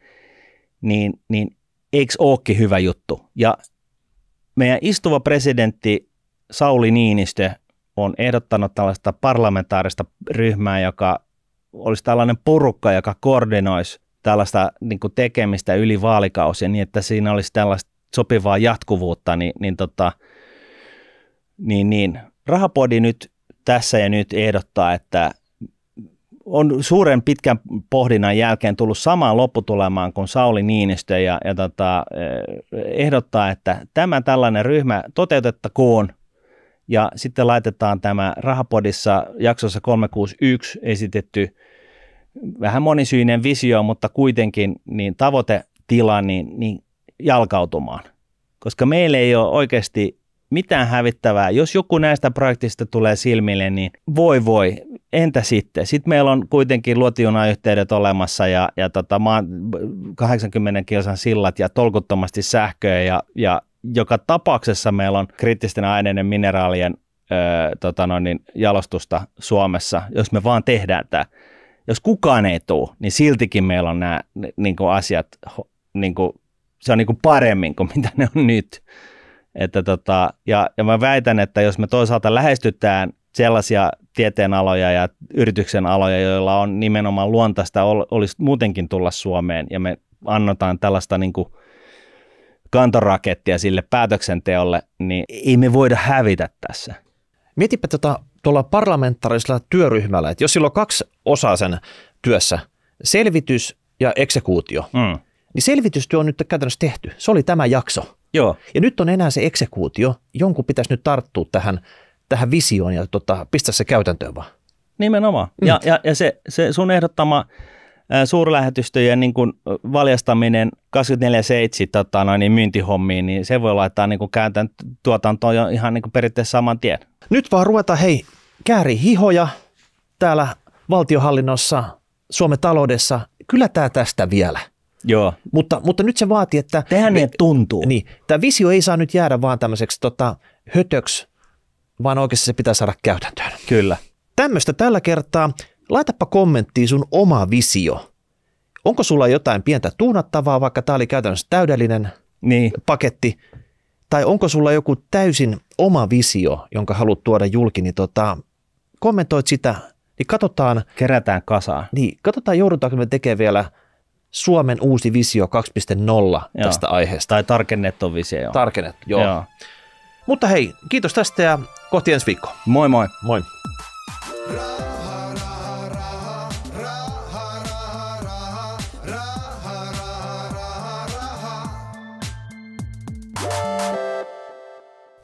niin, niin eikö olekin hyvä juttu? Ja meidän istuva presidentti Sauli Niinistö on ehdottanut tällaista parlamentaarista ryhmää, joka olisi tällainen porukka, joka koordinoisi tällaista niin kuin tekemistä yli vaalikausia niin, että siinä olisi tällaista sopivaa jatkuvuutta, niin, niin, tota, niin, niin. Rahapodi nyt tässä ja nyt ehdottaa, että on suuren pitkän pohdinnan jälkeen tullut samaan lopputulemaan kuin Sauli Niinistö ja, ja tota, eh, ehdottaa, että tämä tällainen ryhmä toteutettakoon ja sitten laitetaan tämä Rahapodissa jaksossa 361 esitetty vähän monisyinen visio, mutta kuitenkin niin tavoitetila niin, niin jalkautumaan. Koska meillä ei ole oikeasti mitään hävittävää. Jos joku näistä projektista tulee silmille, niin voi voi, entä sitten? Sitten meillä on kuitenkin luotijunayhteydet olemassa ja, ja tota, 80 kilsan sillat ja tolkuttomasti sähköä ja, ja joka tapauksessa meillä on kriittisten aineiden mineraalien ö, tota noin, niin jalostusta Suomessa, jos me vaan tehdään tämä jos kukaan ei tule, niin siltikin meillä on nämä niin kuin asiat, niin kuin, se on niin kuin paremmin kuin mitä ne on nyt. Että tota, ja, ja mä väitän, että jos me toisaalta lähestytään sellaisia tieteenaloja ja yrityksen aloja, joilla on nimenomaan luontaista olisi muutenkin tulla Suomeen ja me annotaan tällaista niin kuin kantorakettia sille päätöksenteolle, niin ei me voida hävitä tässä. Mietipä tota tuolla parlamentaarisella työryhmällä, että jos sillä on kaksi osaa sen työssä, selvitys ja eksekuutio, mm. niin selvitystyö on nyt käytännössä tehty. Se oli tämä jakso. Joo. Ja nyt on enää se eksekuutio. Jonkun pitäisi nyt tarttua tähän, tähän visioon ja tota, pistää se käytäntöön vaan. Nimenomaan. Mm. Ja, ja, ja se, se sun ehdottama suurlähetystöjen niin kuin valjastaminen 24-7 tota, noin, niin myyntihommiin, niin se voi laittaa niin kuin kääntän tuotantoon jo ihan niin kuin periaatteessa saman tien. Nyt vaan ruvetaan hei kääri hihoja täällä valtiohallinnossa, Suomen taloudessa. Kyllä tämä tästä vielä. Joo. Mutta, mutta nyt se vaatii, että... Tehän ne tuntuu. Niin, tämä visio ei saa nyt jäädä vaan tämmöiseksi tota, hötöksi, vaan oikeasti se pitää saada käytäntöön. Kyllä. Tämmöistä tällä kertaa. Laitapa kommenttiin sun oma visio. Onko sulla jotain pientä tuunattavaa, vaikka tämä oli käytännössä täydellinen niin. paketti? tai onko sulla joku täysin oma visio, jonka haluat tuoda julki, niin tota, kommentoit sitä, niin katsotaan. Kerätään kasaa. Niin, katsotaan joudutaanko me tekemään vielä Suomen uusi visio 2.0 tästä joo. aiheesta. Tai tarkennettu visio. Tarkennettu, joo. joo. Mutta hei, kiitos tästä ja kohti ensi viikkoa. Moi moi. Moi.